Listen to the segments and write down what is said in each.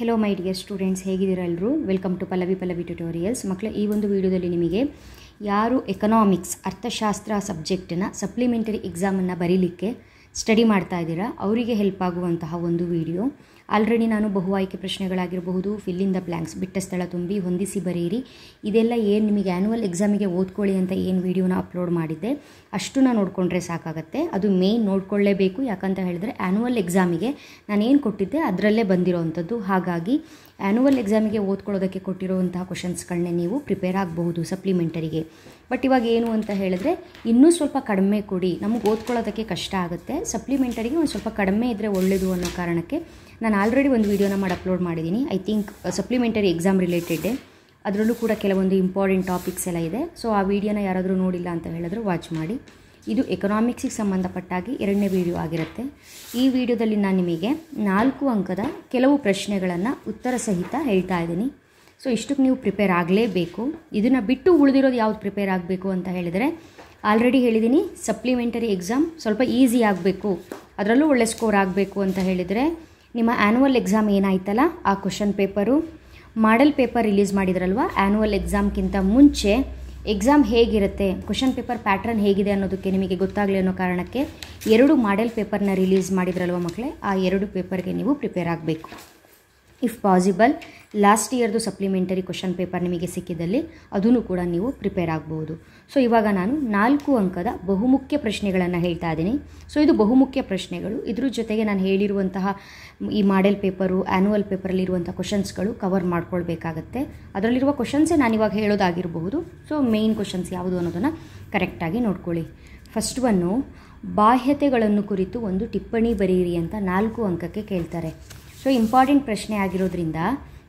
hello my dear students ಹೇಗಿದ್ದೀರಾ ಎಲ್ಲರೂ welcome to Pallavi Pallavi tutorials ಮಕ್ಕಳು ಈ ಒಂದು ವಿಡಿಯೋದಲ್ಲಿ ನಿಮಗೆ ಯಾರು ಎಕನಾಮಿಕ್ಸ್ ಅರ್ಥಶಾಸ್ತ್ರ ಸಬ್ಜೆಕ್ಟನ್ನು ಸಪ್ಲಿಮೆಂಟರಿ ಎಕ್ಸಾಮನ್ನು ಬರೀಲಿಕ್ಕೆ ಸ್ಟಡಿ ಮಾಡ್ತಾ ಇದ್ದೀರಾ ಅವರಿಗೆ ಹೆಲ್ಪ್ ಆಗುವಂತಹ ಒಂದು ವಿಡಿಯೋ ಆಲ್ರೆಡಿ ನಾನು ಬಹು ಆಯ್ಕೆ ಪ್ರಶ್ನೆಗಳಾಗಿರಬಹುದು ಫಿಲ್ಲಿಂದ ಬ್ಲ್ಯಾಂಕ್ಸ್ ಬಿಟ್ಟ ಸ್ಥಳ ತುಂಬಿ ಹೊಂದಿಸಿ ಬರೀರಿ ಇದೆಲ್ಲ ಏನು ನಿಮಗೆ ಆ್ಯನುವಲ್ ಎಕ್ಸಾಮಿಗೆ ಓದ್ಕೊಳ್ಳಿ ಅಂತ ಏನು ವೀಡಿಯೋನ ಅಪ್ಲೋಡ್ ಮಾಡಿದ್ದೆ ನಾನು ನೋಡಿಕೊಂಡ್ರೆ ಸಾಕಾಗುತ್ತೆ ಅದು ಮೇಯ್ನ್ ನೋಡ್ಕೊಳ್ಳೇಬೇಕು ಯಾಕಂತ ಹೇಳಿದ್ರೆ ಆ್ಯನುವಲ್ ಎಕ್ಸಾಮಿಗೆ ನಾನು ಏನು ಕೊಟ್ಟಿದ್ದೆ ಅದರಲ್ಲೇ ಬಂದಿರೋವಂಥದ್ದು ಹಾಗಾಗಿ ಆ್ಯನುವಲ್ ಎಕ್ಸಾಮಿಗೆ ಓದ್ಕೊಳ್ಳೋದಕ್ಕೆ ಕೊಟ್ಟಿರುವಂತಹ ಕ್ವಶನ್ಸ್ಗಳನ್ನೇ ನೀವು ಪ್ರಿಪೇರ್ ಆಗಬಹುದು ಸಪ್ಲಿಮೆಂಟರಿಗೆ ಬಟ್ ಇವಾಗ ಏನು ಅಂತ ಹೇಳಿದ್ರೆ ಇನ್ನೂ ಸ್ವಲ್ಪ ಕಡಿಮೆ ಕೊಡಿ ನಮಗೆ ಓದ್ಕೊಳ್ಳೋದಕ್ಕೆ ಕಷ್ಟ ಆಗುತ್ತೆ ಸಪ್ಲಿಮೆಂಟರಿಗೆ ಒಂದು ಸ್ವಲ್ಪ ಕಡಿಮೆ ಇದ್ದರೆ ಒಳ್ಳೆಯದು ಅನ್ನೋ ಕಾರಣಕ್ಕೆ ನಾನು ಆಲ್ರೆಡಿ ಒಂದು ವೀಡಿಯೋನ ಮಾಡಿ ಅಪ್ಲೋಡ್ ಮಾಡಿದ್ದೀನಿ I think supplementary exam related ಅದರಲ್ಲೂ ಕೂಡ ಕೆಲವೊಂದು ಇಂಪಾರ್ಟೆಂಟ್ ಟಾಪಿಕ್ಸ್ ಎಲ್ಲ ಇದೆ ಸೊ ಆ ವೀಡಿಯೋನ ಯಾರಾದರೂ ನೋಡಿಲ್ಲ ಅಂತ ಹೇಳಿದ್ರು ವಾಚ್ ಮಾಡಿ ಇದು ಎಕನಾಮಿಕ್ಸಿಗೆ ಸಂಬಂಧಪಟ್ಟಾಗಿ ಎರಡನೇ ವಿಡಿಯೋ ಆಗಿರುತ್ತೆ ಈ ವಿಡಿಯೋದಲ್ಲಿ ನಾನು ನಿಮಗೆ ನಾಲ್ಕು ಅಂಕದ ಕೆಲವು ಪ್ರಶ್ನೆಗಳನ್ನು ಉತ್ತರ ಸಹಿತ ಹೇಳ್ತಾ ಇದ್ದೀನಿ ಸೊ ಇಷ್ಟಕ್ಕೆ ನೀವು ಪ್ರಿಪೇರ್ ಆಗಲೇಬೇಕು ಇದನ್ನು ಬಿಟ್ಟು ಉಳಿದಿರೋದು ಯಾವ್ದು ಪ್ರಿಪೇರ್ ಆಗಬೇಕು ಅಂತ ಹೇಳಿದರೆ ಆಲ್ರೆಡಿ ಹೇಳಿದ್ದೀನಿ ಸಪ್ಲಿಮೆಂಟರಿ ಎಕ್ಸಾಮ್ ಸ್ವಲ್ಪ ಈಸಿ ಆಗಬೇಕು ಅದರಲ್ಲೂ ಒಳ್ಳೆ ಸ್ಕೋರ್ ಆಗಬೇಕು ಅಂತ ಹೇಳಿದರೆ ನಿಮ್ಮ ಆ್ಯನುವಲ್ ಎಕ್ಸಾಮ್ ಏನಾಯ್ತಲ್ಲ ಆ question paper model paper release ಮಾಡಿದ್ರಲ್ವ ಆ್ಯನುವಲ್ ಎಕ್ಸಾಮ್ಗಿಂತ ಮುಂಚೆ ಎಕ್ಸಾಮ್ ಹೇಗಿರುತ್ತೆ ಕ್ವಶನ್ ಪೇಪರ್ ಪ್ಯಾಟ್ರನ್ ಹೇಗಿದೆ ಅನ್ನೋದಕ್ಕೆ ನಿಮಗೆ ಗೊತ್ತಾಗಲಿ ಅನ್ನೋ ಕಾರಣಕ್ಕೆ ಎರಡು ಮಾಡೆಲ್ ಪೇಪರ್ನ ರಿಲೀಸ್ ಮಾಡಿದ್ರಲ್ವ ಮಕ್ಕಳೇ ಆ ಎರಡು ಪೇಪರ್ಗೆ ನೀವು ಪ್ರಿಪೇರ್ ಆಗಬೇಕು ಇಫ್ ಪಾಸಿಬಲ್ ಲಾಸ್ಟ್ ಇಯರ್ದು ಸಪ್ಲಿಮೆಂಟರಿ ಕ್ವಶನ್ ಪೇಪರ್ ನಿಮಗೆ ಸಿಕ್ಕಿದಲ್ಲಿ ಅದನ್ನು ಕೂಡ ನೀವು ಪ್ರಿಪೇರ್ ಆಗ್ಬೋದು ಸೊ ಇವಾಗ ನಾನು ನಾಲ್ಕು ಅಂಕದ ಬಹುಮುಖ್ಯ ಪ್ರಶ್ನೆಗಳನ್ನು ಹೇಳ್ತಾ ಇದ್ದೀನಿ ಸೊ ಇದು ಬಹುಮುಖ್ಯ ಪ್ರಶ್ನೆಗಳು ಇದ್ರ ಜೊತೆಗೆ ನಾನು ಹೇಳಿರುವಂತಹ ಈ ಮಾಡೆಲ್ ಪೇಪರು ಆ್ಯನುವಲ್ ಪೇಪರಲ್ಲಿರುವಂಥ ಕ್ವಶನ್ಸ್ಗಳು ಕವರ್ ಮಾಡ್ಕೊಳ್ಬೇಕಾಗತ್ತೆ ಅದರಲ್ಲಿರುವ ಕ್ವಶನ್ಸೇ ನಾನಿವಾಗ ಹೇಳೋದಾಗಿರಬಹುದು ಸೊ ಮೇಯ್ನ್ ಕ್ವಶನ್ಸ್ ಯಾವುದು ಅನ್ನೋದನ್ನು ಕರೆಕ್ಟಾಗಿ ನೋಡ್ಕೊಳ್ಳಿ ಫಸ್ಟ್ ಒನ್ನು ಬಾಹ್ಯತೆಗಳನ್ನು ಕುರಿತು ಒಂದು ಟಿಪ್ಪಣಿ ಬರೆಯಿರಿ ಅಂತ ನಾಲ್ಕು ಅಂಕಕ್ಕೆ ಕೇಳ್ತಾರೆ ಸೊ ಇಂಪಾರ್ಟೆಂಟ್ ಪ್ರಶ್ನೆ ಆಗಿರೋದ್ರಿಂದ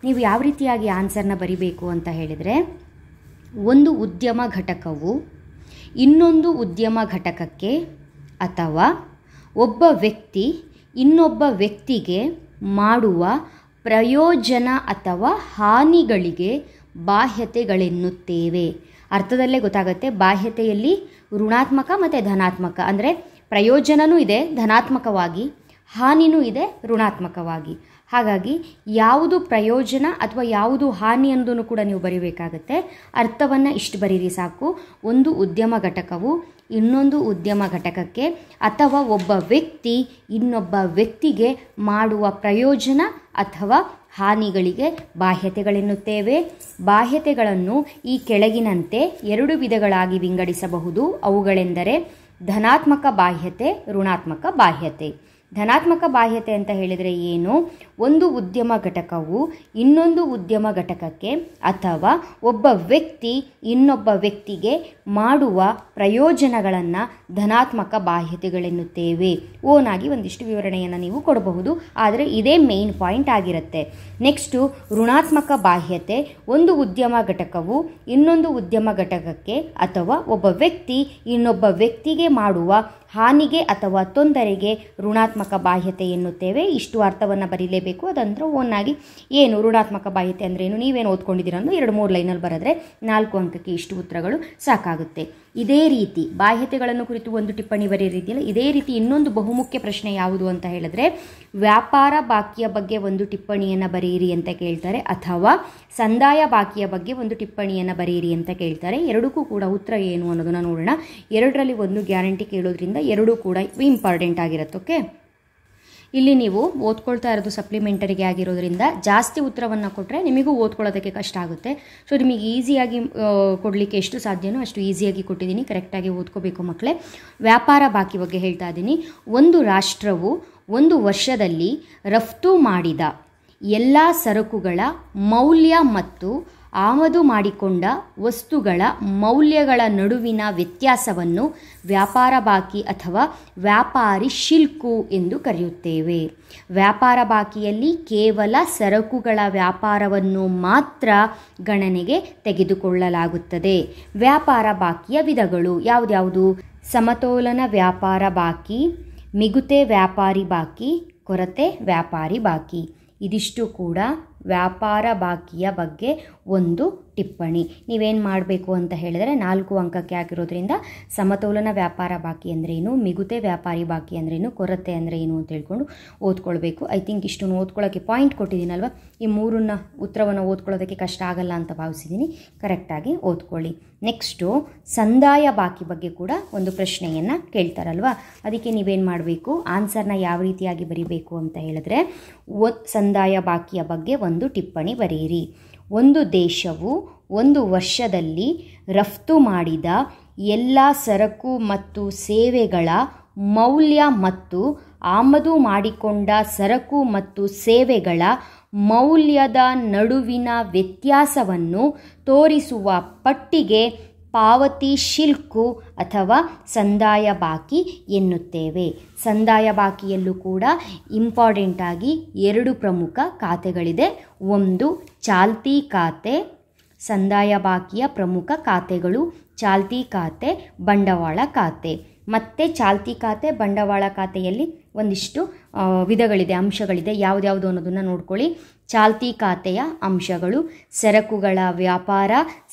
ನೀವು ಯಾವ ರೀತಿಯಾಗಿ ಆನ್ಸರ್ನ ಬರಿಬೇಕು ಅಂತ ಹೇಳಿದರೆ ಒಂದು ಉದ್ಯಮ ಘಟಕವು ಇನ್ನೊಂದು ಉದ್ಯಮ ಘಟಕಕ್ಕೆ ಅಥವಾ ಒಬ್ಬ ವ್ಯಕ್ತಿ ಇನ್ನೊಬ್ಬ ವ್ಯಕ್ತಿಗೆ ಮಾಡುವ ಪ್ರಯೋಜನ ಅಥವಾ ಹಾನಿಗಳಿಗೆ ಬಾಹ್ಯತೆಗಳೆನ್ನುತ್ತೇವೆ ಅರ್ಥದಲ್ಲೇ ಗೊತ್ತಾಗುತ್ತೆ ಬಾಹ್ಯತೆಯಲ್ಲಿ ಋಣಾತ್ಮಕ ಮತ್ತು ಧನಾತ್ಮಕ ಅಂದರೆ ಪ್ರಯೋಜನವೂ ಇದೆ ಧನಾತ್ಮಕವಾಗಿ ಹಾನಿನೂ ಇದೆ ಋಣಾತ್ಮಕವಾಗಿ ಹಾಗಾಗಿ ಯಾವುದು ಪ್ರಯೋಜನ ಅಥವಾ ಯಾವುದು ಹಾನಿ ಅಂದೂ ಕೂಡ ನೀವು ಬರೀಬೇಕಾಗತ್ತೆ ಅರ್ಥವನ್ನು ಇಷ್ಟು ಬರೀರಿ ಸಾಕು ಒಂದು ಉದ್ಯಮ ಘಟಕವು ಇನ್ನೊಂದು ಉದ್ಯಮ ಘಟಕಕ್ಕೆ ಅಥವಾ ಒಬ್ಬ ವ್ಯಕ್ತಿ ಇನ್ನೊಬ್ಬ ವ್ಯಕ್ತಿಗೆ ಮಾಡುವ ಪ್ರಯೋಜನ ಅಥವಾ ಹಾನಿಗಳಿಗೆ ಬಾಹ್ಯತೆಗಳೆನ್ನುತ್ತೇವೆ ಬಾಹ್ಯತೆಗಳನ್ನು ಈ ಕೆಳಗಿನಂತೆ ಎರಡು ವಿಧಗಳಾಗಿ ವಿಂಗಡಿಸಬಹುದು ಅವುಗಳೆಂದರೆ ಧನಾತ್ಮಕ ಬಾಹ್ಯತೆ ಋಣಾತ್ಮಕ ಬಾಹ್ಯತೆ ಧನಾತ್ಮಕ ಬಾಹ್ಯತೆ ಅಂತ ಹೇಳಿದರೆ ಏನು ಒಂದು ಉದ್ಯಮ ಘಟಕವು ಇನ್ನೊಂದು ಉದ್ಯಮ ಘಟಕಕ್ಕೆ ಅಥವಾ ಒಬ್ಬ ವ್ಯಕ್ತಿ ಇನ್ನೊಬ್ಬ ವ್ಯಕ್ತಿಗೆ ಮಾಡುವ ಪ್ರಯೋಜನಗಳನ್ನು ಧನಾತ್ಮಕ ಬಾಹ್ಯತೆಗಳೆನ್ನುತ್ತೇವೆ ಓನಾಗಿ ಒಂದಿಷ್ಟು ವಿವರಣೆಯನ್ನು ನೀವು ಕೊಡಬಹುದು ಆದರೆ ಇದೇ ಮೇನ್ ಪಾಯಿಂಟ್ ಆಗಿರುತ್ತೆ ನೆಕ್ಸ್ಟು ಋಣಾತ್ಮಕ ಬಾಹ್ಯತೆ ಒಂದು ಉದ್ಯಮ ಘಟಕವು ಇನ್ನೊಂದು ಉದ್ಯಮ ಘಟಕಕ್ಕೆ ಅಥವಾ ಒಬ್ಬ ವ್ಯಕ್ತಿ ಇನ್ನೊಬ್ಬ ವ್ಯಕ್ತಿಗೆ ಮಾಡುವ ಹಾನಿಗೆ ಅಥವಾ ತೊಂದರೆಗೆ ಋಣಾತ್ಮಕ ಬಾಹ್ಯತೆ ಎನ್ನುತ್ತೇವೆ ಇಷ್ಟು ಅರ್ಥವನ್ನು ಬರೀಲೇಬೇಕು ಅದಂದ್ರೆ ಆಗಿ ಏನು ಋಣಾತ್ಮಕ ಬಾಹ್ಯತೆ ಅಂದರೆ ಏನು ನೀವೇನು ಓದ್ಕೊಂಡಿದ್ದೀರಂದು ಎರಡು ಮೂರು ಲೈನಲ್ಲಿ ಬರೆದ್ರೆ ನಾಲ್ಕು ಅಂಕಕ್ಕೆ ಇಷ್ಟು ಉತ್ತರಗಳು ಸಾಕಾಗುತ್ತೆ ಇದೇ ರೀತಿ ಬಾಹ್ಯತೆಗಳನ್ನು ಕುರಿತು ಒಂದು ಟಿಪ್ಪಣಿ ರೀತಿಯಲ್ಲ ಇದೇ ರೀತಿ ಇನ್ನೊಂದು ಬಹುಮುಖ್ಯ ಪ್ರಶ್ನೆ ಯಾವುದು ಅಂತ ಹೇಳಿದ್ರೆ ವ್ಯಾಪಾರ ಬಾಕಿಯ ಬಗ್ಗೆ ಒಂದು ಟಿಪ್ಪಣಿಯನ್ನು ಬರೆಯಿರಿ ಅಂತ ಕೇಳ್ತಾರೆ ಅಥವಾ ಸಂದಾಯ ಬಾಕಿಯ ಬಗ್ಗೆ ಒಂದು ಟಿಪ್ಪಣಿಯನ್ನು ಬರೆಯಿರಿ ಅಂತ ಕೇಳ್ತಾರೆ ಎರಡಕ್ಕೂ ಕೂಡ ಉತ್ತರ ಏನು ಅನ್ನೋದನ್ನು ನೋಡೋಣ ಎರಡರಲ್ಲಿ ಒಂದು ಗ್ಯಾರಂಟಿ ಕೇಳೋದ್ರಿಂದ ಎರಡೂ ಕೂಡ ಇಂಪಾರ್ಟೆಂಟ್ ಆಗಿರುತ್ತೆ ಓಕೆ ಇಲ್ಲಿ ನೀವು ಓದ್ಕೊಳ್ತಾ ಇರೋದು ಸಪ್ಲಿಮೆಂಟರಿಗೆ ಆಗಿರೋದ್ರಿಂದ ಜಾಸ್ತಿ ಉತ್ತರವನ್ನು ಕೊಟ್ಟರೆ ನಿಮಗೂ ಓದ್ಕೊಳ್ಳೋದಕ್ಕೆ ಕಷ್ಟ ಆಗುತ್ತೆ ಸೊ ನಿಮಗೆ ಈಸಿಯಾಗಿ ಕೊಡಲಿಕ್ಕೆ ಎಷ್ಟು ಸಾಧ್ಯನೋ ಅಷ್ಟು ಈಸಿಯಾಗಿ ಕೊಟ್ಟಿದ್ದೀನಿ ಕರೆಕ್ಟಾಗಿ ಓದ್ಕೋಬೇಕು ಮಕ್ಕಳೇ ವ್ಯಾಪಾರ ಬಾಕಿ ಬಗ್ಗೆ ಹೇಳ್ತಾ ಇದ್ದೀನಿ ಒಂದು ರಾಷ್ಟ್ರವು ಒಂದು ವರ್ಷದಲ್ಲಿ ರಫ್ತು ಮಾಡಿದ ಎಲ್ಲ ಸರಕುಗಳ ಮೌಲ್ಯ ಮತ್ತು ಆಮದು ಮಾಡಿಕೊಂಡ ವಸ್ತುಗಳ ಮೌಲ್ಯಗಳ ನಡುವಿನ ವ್ಯತ್ಯಾಸವನ್ನು ವ್ಯಾಪಾರ ಬಾಕಿ ಅಥವಾ ವ್ಯಾಪಾರಿ ಶಿಲ್ಕು ಎಂದು ಕರೆಯುತ್ತೇವೆ ವ್ಯಾಪಾರ ಬಾಕಿಯಲ್ಲಿ ಕೇವಲ ಸರಕುಗಳ ವ್ಯಾಪಾರವನ್ನು ಮಾತ್ರ ಗಣನೆಗೆ ತೆಗೆದುಕೊಳ್ಳಲಾಗುತ್ತದೆ ವ್ಯಾಪಾರ ಬಾಕಿಯ ವಿಧಗಳು ಯಾವುದ್ಯಾವುದು ಸಮತೋಲನ ವ್ಯಾಪಾರ ಬಾಕಿ ಮಿಗುತೆ ವ್ಯಾಪಾರಿ ಬಾಕಿ ಕೊರತೆ ವ್ಯಾಪಾರಿ ಬಾಕಿ ಇದಿಷ್ಟು ಕೂಡ ವ್ಯಾಪಾರ ಬಾಕಿಯ ಬಗ್ಗೆ ಒಂದು ಟಿಪ್ಪಣಿ ನೀವೇನು ಮಾಡಬೇಕು ಅಂತ ಹೇಳಿದರೆ ನಾಲ್ಕು ಅಂಕಕ್ಕೆ ಆಗಿರೋದ್ರಿಂದ ಸಮತೋಲನ ವ್ಯಾಪಾರ ಬಾಕಿ ಅಂದ್ರೇನು ಮಿಗುತೆ ವ್ಯಾಪಾರಿ ಬಾಕಿ ಅಂದ್ರೇನು ಕೊರತೆ ಅಂದರೆ ಏನು ಅಂತ ಹೇಳ್ಕೊಂಡು ಓದ್ಕೊಳ್ಬೇಕು ಐ ಥಿಂಕ್ ಇಷ್ಟನ್ನು ಓದ್ಕೊಳ್ಳೋಕ್ಕೆ ಪಾಯಿಂಟ್ ಕೊಟ್ಟಿದ್ದೀನಲ್ವ ಈ ಮೂರನ್ನ ಉತ್ತರವನ್ನು ಓದ್ಕೊಳ್ಳೋದಕ್ಕೆ ಕಷ್ಟ ಆಗಲ್ಲ ಅಂತ ಭಾವಿಸಿದ್ದೀನಿ ಕರೆಕ್ಟಾಗಿ ಓದ್ಕೊಳ್ಳಿ ನೆಕ್ಸ್ಟು ಸಂದಾಯ ಬಾಕಿ ಬಗ್ಗೆ ಕೂಡ ಒಂದು ಪ್ರಶ್ನೆಯನ್ನು ಕೇಳ್ತಾರಲ್ವ ಅದಕ್ಕೆ ನೀವೇನು ಮಾಡಬೇಕು ಆನ್ಸರ್ನ ಯಾವ ರೀತಿಯಾಗಿ ಬರೀಬೇಕು ಅಂತ ಹೇಳಿದ್ರೆ ಸಂದಾಯ ಬಾಕಿಯ ಬಗ್ಗೆ ಒಂದು ಟಿಪ್ಪಣಿ ಬರೆಯಿರಿ ಒಂದು ದೇಶವು ಒಂದು ವರ್ಷದಲ್ಲಿ ರಫ್ತು ಮಾಡಿದ ಎಲ್ಲ ಸರಕು ಮತ್ತು ಸೇವೆಗಳ ಮೌಲ್ಯ ಮತ್ತು ಆಮದು ಮಾಡಿಕೊಂಡ ಸರಕು ಮತ್ತು ಸೇವೆಗಳ ಮೌಲ್ಯದ ನಡುವಿನ ವ್ಯತ್ಯಾಸವನ್ನು ತೋರಿಸುವ ಪಟ್ಟಿಗೆ ಪಾವತಿ ಶಿಲ್ಕು ಅಥವಾ ಸಂದಾಯ ಬಾಕಿ ಎನ್ನುತ್ತೇವೆ ಸಂದಾಯ ಬಾಕಿಯಲ್ಲೂ ಕೂಡ ಇಂಪಾರ್ಟೆಂಟಾಗಿ ಎರಡು ಪ್ರಮುಖ ಖಾತೆಗಳಿದೆ ಒಂದು ಚಾಲ್ತಿ ಖಾತೆ ಸಂದಾಯ ಬಾಕಿಯ ಪ್ರಮುಖ ಖಾತೆಗಳು ಚಾಲ್ತಿ ಖಾತೆ ಬಂಡವಾಳ ಖಾತೆ ಮತ್ತು ಚಾಲ್ತಿ ಖಾತೆ ಬಂಡವಾಳ ಖಾತೆಯಲ್ಲಿ ಒಂದಿಷ್ಟು ವಿಧಗಳಿದೆ ಅಂಶಗಳಿದೆ ಯಾವುದ್ಯಾವುದು ಅನ್ನೋದನ್ನು ನೋಡ್ಕೊಳ್ಳಿ ಚಾಲ್ತಿ ಖಾತೆಯ ಅಂಶಗಳು ಸರಕುಗಳ ವ್ಯಾಪಾರ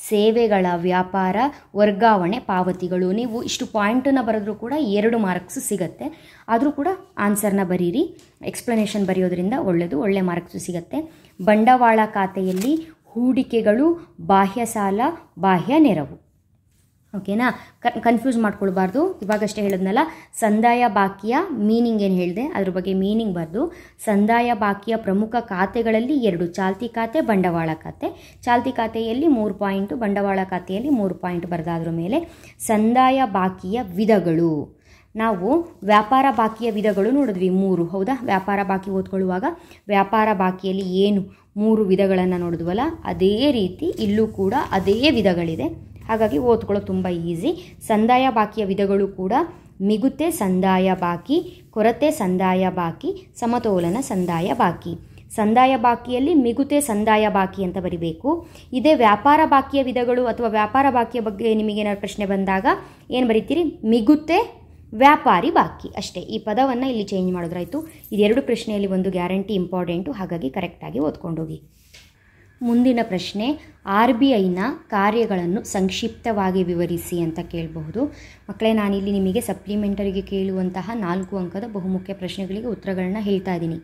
ಸೇವೆಗಳ ವ್ಯಾಪಾರ ವರ್ಗಾವಣೆ ಪಾವತಿಗಳು ನೀವು ಇಷ್ಟು ಪಾಯಿಂಟನ್ನು ಬರೆದ್ರೂ ಕೂಡ ಎರಡು ಮಾರ್ಕ್ಸ್ ಸಿಗುತ್ತೆ ಆದರೂ ಕೂಡ ಆನ್ಸರ್ನ ಬರೀರಿ ಎಕ್ಸ್ಪ್ಲನೇಷನ್ ಬರೆಯೋದ್ರಿಂದ ಒಳ್ಳೆಯದು ಒಳ್ಳೆ ಮಾರ್ಕ್ಸು ಸಿಗುತ್ತೆ ಬಂಡವಾಳ ಖಾತೆಯಲ್ಲಿ ಹೂಡಿಕೆಗಳು ಬಾಹ್ಯ ಸಾಲ ಬಾಹ್ಯ ನೆರವು ಓಕೆನಾ ಕನ್ಫ್ಯೂಸ್ ಮಾಡ್ಕೊಳ್ಬಾರ್ದು ಇವಾಗಷ್ಟೇ ಹೇಳಿದ್ನಲ್ಲ ಸಂದಾಯ ಬಾಕಿಯ ಮೀನಿಂಗ್ ಏನು ಹೇಳಿದೆ ಅದ್ರ ಬಗ್ಗೆ ಮೀನಿಂಗ್ ಬರೆದು ಸಂದಾಯ ಬಾಕಿಯ ಪ್ರಮುಖ ಖಾತೆಗಳಲ್ಲಿ ಎರಡು ಚಾಲ್ತಿ ಖಾತೆ ಬಂಡವಾಳ ಖಾತೆ ಚಾಲ್ತಿ ಖಾತೆಯಲ್ಲಿ ಮೂರು ಪಾಯಿಂಟು ಬಂಡವಾಳ ಖಾತೆಯಲ್ಲಿ ಮೂರು ಪಾಯಿಂಟ್ ಬರೆದಾದ್ರ ಮೇಲೆ ಸಂದಾಯ ಬಾಕಿಯ ವಿಧಗಳು ನಾವು ವ್ಯಾಪಾರ ಬಾಕಿಯ ವಿಧಗಳು ನೋಡಿದ್ವಿ ಮೂರು ಹೌದಾ ವ್ಯಾಪಾರ ಬಾಕಿ ಓದ್ಕೊಳ್ಳುವಾಗ ವ್ಯಾಪಾರ ಬಾಕಿಯಲ್ಲಿ ಏನು ಮೂರು ವಿಧಗಳನ್ನು ನೋಡಿದ್ವಲ್ಲ ಅದೇ ರೀತಿ ಇಲ್ಲೂ ಕೂಡ ಅದೇ ವಿಧಗಳಿದೆ ಹಾಗಾಗಿ ಓದ್ಕೊಳ್ಳೋದು ತುಂಬ ಈಸಿ ಸಂದಾಯ ಬಾಕಿಯ ವಿಧಗಳು ಕೂಡ ಮಿಗುತೆ ಸಂದಾಯ ಬಾಕಿ ಕೊರತೆ ಸಂದಾಯ ಬಾಕಿ ಸಮತೋಲನ ಸಂದಾಯ ಬಾಕಿ ಸಂದಾಯ ಬಾಕಿಯಲ್ಲಿ ಮಿಗುತೆ ಸಂದಾಯ ಬಾಕಿ ಅಂತ ಬರಿಬೇಕು ಇದೇ ವ್ಯಾಪಾರ ಬಾಕಿಯ ವಿಧಗಳು ಅಥವಾ ವ್ಯಾಪಾರ ಬಾಕಿಯ ಬಗ್ಗೆ ನಿಮಗೇನಾದ್ರು ಪ್ರಶ್ನೆ ಬಂದಾಗ ಏನು ಬರೀತೀರಿ ಮಿಗುತೆ ವ್ಯಾಪಾರಿ ಬಾಕಿ ಅಷ್ಟೇ ಈ ಪದವನ್ನು ಇಲ್ಲಿ ಚೇಂಜ್ ಮಾಡಿದ್ರಾಯಿತು ಇದೆರಡು ಪ್ರಶ್ನೆಯಲ್ಲಿ ಒಂದು ಗ್ಯಾರಂಟಿ ಇಂಪಾರ್ಟೆಂಟು ಹಾಗಾಗಿ ಕರೆಕ್ಟಾಗಿ ಓದ್ಕೊಂಡೋಗಿ ಮುಂದಿನ ಪ್ರಶ್ನೆ ಆರ್ ಬಿ ಐನ ಕಾರ್ಯಗಳನ್ನು ಸಂಕ್ಷಿಪ್ತವಾಗಿ ವಿವರಿಸಿ ಅಂತ ಕೇಳಬಹುದು ಮಕ್ಕಳೇ ನಾನಿಲ್ಲಿ ನಿಮಗೆ ಸಪ್ಲಿಮೆಂಟರಿಗೆ ಕೇಳುವಂತಹ ನಾಲ್ಕು ಅಂಕದ ಬಹುಮುಖ್ಯ ಪ್ರಶ್ನೆಗಳಿಗೆ ಉತ್ತರಗಳನ್ನ ಹೇಳ್ತಾ ಇದ್ದೀನಿ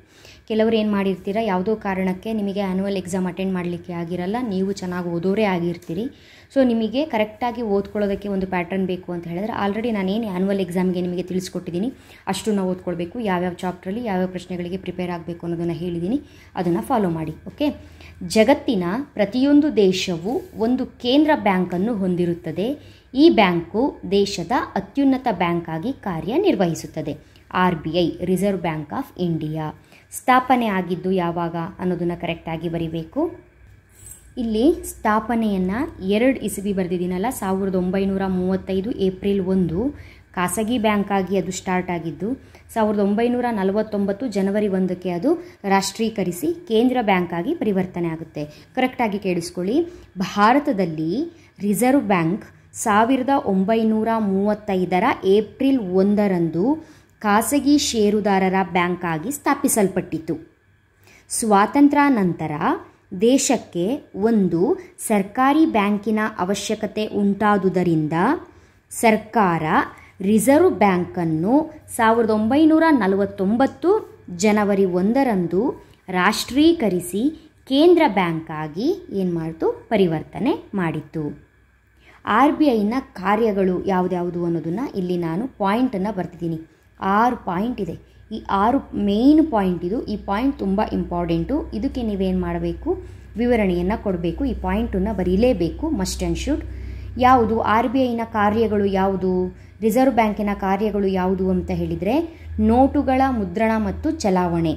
ಕೆಲವರು ಏನು ಮಾಡಿರ್ತೀರ ಯಾವುದೋ ಕಾರಣಕ್ಕೆ ನಿಮಗೆ ಆ್ಯನುವಲ್ ಎಕ್ಸಾಮ್ ಅಟೆಂಡ್ ಮಾಡಲಿಕ್ಕೆ ಆಗಿರಲ್ಲ ನೀವು ಚೆನ್ನಾಗಿ ಓದೋರೇ ಆಗಿರ್ತೀರಿ ಸೊ ನಿಮಗೆ ಕರೆಕ್ಟಾಗಿ ಓದ್ಕೊಳ್ಳೋದಕ್ಕೆ ಒಂದು ಪ್ಯಾಟರ್ನ್ ಬೇಕು ಅಂತ ಹೇಳಿದ್ರೆ ಆಲ್ರೆಡಿ ನಾನೇನು ಆ್ಯನ್ವಲ್ ಎಕ್ಸಾಮ್ಗೆ ನಿಮಗೆ ತಿಳಿಸ್ಕೊಟ್ಟಿದ್ದೀನಿ ಅಷ್ಟು ನಾವು ಓದ್ಕೊಳ್ಬೇಕು ಯಾವ್ಯಾವ ಚಾಪ್ಟ್ರಲ್ಲಿ ಯಾವ್ಯಾವ ಪ್ರಶ್ನೆಗಳಿಗೆ ಪ್ರಿಪೇರ್ ಆಗಬೇಕು ಅನ್ನೋದನ್ನು ಹೇಳಿದ್ದೀನಿ ಅದನ್ನು ಫಾಲೋ ಮಾಡಿ ಓಕೆ ಜಗತ್ತಿನ ಪ್ರತಿಯೊಂದು ದೇಶವು ಒಂದು ಕೇಂದ್ರ ಬ್ಯಾಂಕನ್ನು ಹೊಂದಿರುತ್ತದೆ ಈ ಬ್ಯಾಂಕು ದೇಶದ ಅತ್ಯುನ್ನತ ಬ್ಯಾಂಕ್ ಆಗಿ ಕಾರ್ಯನಿರ್ವಹಿಸುತ್ತದೆ R B I reserve bank of India ಸ್ಥಾಪನೆ ಆಗಿದ್ದು ಯಾವಾಗ ಅನ್ನೋದನ್ನು ಕರೆಕ್ಟಾಗಿ ಬರಿಬೇಕು ಇಲ್ಲಿ ಸ್ಥಾಪನೆಯನ್ನು ಎರಡು ಇಸವಿ ಬರೆದಿದ್ದೀನಲ್ಲ ಸಾವಿರದ ಒಂಬೈನೂರ ಮೂವತ್ತೈದು ಏಪ್ರಿಲ್ ಒಂದು ಖಾಸಗಿ ಬ್ಯಾಂಕ್ ಆಗಿ ಅದು ಸ್ಟಾರ್ಟ್ ಆಗಿದ್ದು ಸಾವಿರದ ಒಂಬೈನೂರ ನಲವತ್ತೊಂಬತ್ತು ಜನವರಿ ಒಂದಕ್ಕೆ ಅದು ರಾಷ್ಟ್ರೀಕರಿಸಿ ಕೇಂದ್ರ ಬ್ಯಾಂಕ್ ಆಗಿ ಪರಿವರ್ತನೆ ಆಗುತ್ತೆ ಕರೆಕ್ಟಾಗಿ ಕೇಳಿಸ್ಕೊಳ್ಳಿ ಭಾರತದಲ್ಲಿ ರಿಸರ್ವ್ ಬ್ಯಾಂಕ್ ಸಾವಿರದ ಒಂಬೈನೂರ ಮೂವತ್ತೈದರ ಏಪ್ರಿಲ್ ಒಂದರಂದು ಖಾಸಗಿ ಷೇರುದಾರರ ಬ್ಯಾಂಕ್ ಆಗಿ ಸ್ಥಾಪಿಸಲ್ಪಟ್ಟಿತು ನಂತರ ದೇಶಕ್ಕೆ ಒಂದು ಸರ್ಕಾರಿ ಬ್ಯಾಂಕಿನ ಅವಶ್ಯಕತೆ ಉಂಟಾದುದರಿಂದ ಸರ್ಕಾರ ರಿಸರ್ವ್ ಬ್ಯಾಂಕನ್ನು ಸಾವಿರದ ಒಂಬೈನೂರ ನಲವತ್ತೊಂಬತ್ತು ಜನವರಿ ಒಂದರಂದು ರಾಷ್ಟ್ರೀಕರಿಸಿ ಕೇಂದ್ರ ಬ್ಯಾಂಕಾಗಿ ಏನು ಮಾಡಿತು ಪರಿವರ್ತನೆ ಮಾಡಿತು ಆರ್ ಬಿ ಐನ ಕಾರ್ಯಗಳು ಯಾವುದ್ಯಾವುದು ಅನ್ನೋದನ್ನು ಇಲ್ಲಿ ನಾನು ಪಾಯಿಂಟನ್ನು ಬರ್ತಿದ್ದೀನಿ ಆರು ಪಾಯಿಂಟ್ ಇದೆ ಈ ಆರು ಮೇನ್ ಪಾಯಿಂಟ್ ಇದು ಈ ಪಾಯಿಂಟ್ ತುಂಬ ಇಂಪಾರ್ಟೆಂಟು ಇದಕ್ಕೆ ನೀವೇನು ಮಾಡಬೇಕು ವಿವರಣೆಯನ್ನು ಕೊಡಬೇಕು ಈ ಪಾಯಿಂಟನ್ನು ಬರೀಲೇಬೇಕು ಮಸ್ಟ್ ಆ್ಯಂಡ್ ಶುಡ್ ಯಾವುದು ಆರ್ ಬಿ ಐನ ಕಾರ್ಯಗಳು ಯಾವುದು ರಿಸರ್ವ್ ಬ್ಯಾಂಕಿನ ಕಾರ್ಯಗಳು ಯಾವುದು ಅಂತ ಹೇಳಿದರೆ ನೋಟುಗಳ ಮುದ್ರಣ ಮತ್ತು ಚಲಾವಣೆ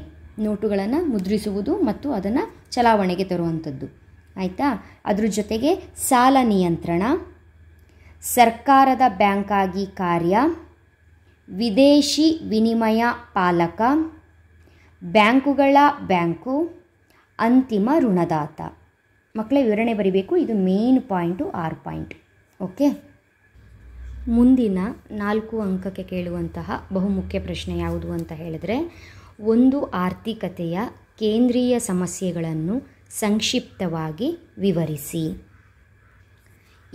ನೋಟುಗಳನ್ನು ಮುದ್ರಿಸುವುದು ಮತ್ತು ಅದನ್ನು ಚಲಾವಣೆಗೆ ತರುವಂಥದ್ದು ಆಯಿತಾ ಅದ್ರ ಜೊತೆಗೆ ಸಾಲ ನಿಯಂತ್ರಣ ಸರ್ಕಾರದ ಬ್ಯಾಂಕಾಗಿ ಕಾರ್ಯ ವಿದೇಶಿ ವಿನಿಮಯ ಪಾಲಕ ಬ್ಯಾಂಕುಗಳ ಬ್ಯಾಂಕು ಅಂತಿಮ ಋಣದಾತ ಮಕ್ಕಳ ವಿವರಣೆ ಬರೀಬೇಕು ಇದು ಮೇನ್ ಪಾಯಿಂಟು ಆರು ಪಾಯಿಂಟ್ ಓಕೆ ಮುಂದಿನ ನಾಲ್ಕು ಅಂಕಕ್ಕೆ ಕೇಳುವಂತಹ ಬಹುಮುಖ್ಯ ಪ್ರಶ್ನೆ ಯಾವುದು ಅಂತ ಹೇಳಿದ್ರೆ ಒಂದು ಆರ್ಥಿಕತೆಯ ಕೇಂದ್ರೀಯ ಸಮಸ್ಯೆಗಳನ್ನು ಸಂಕ್ಷಿಪ್ತವಾಗಿ ವಿವರಿಸಿ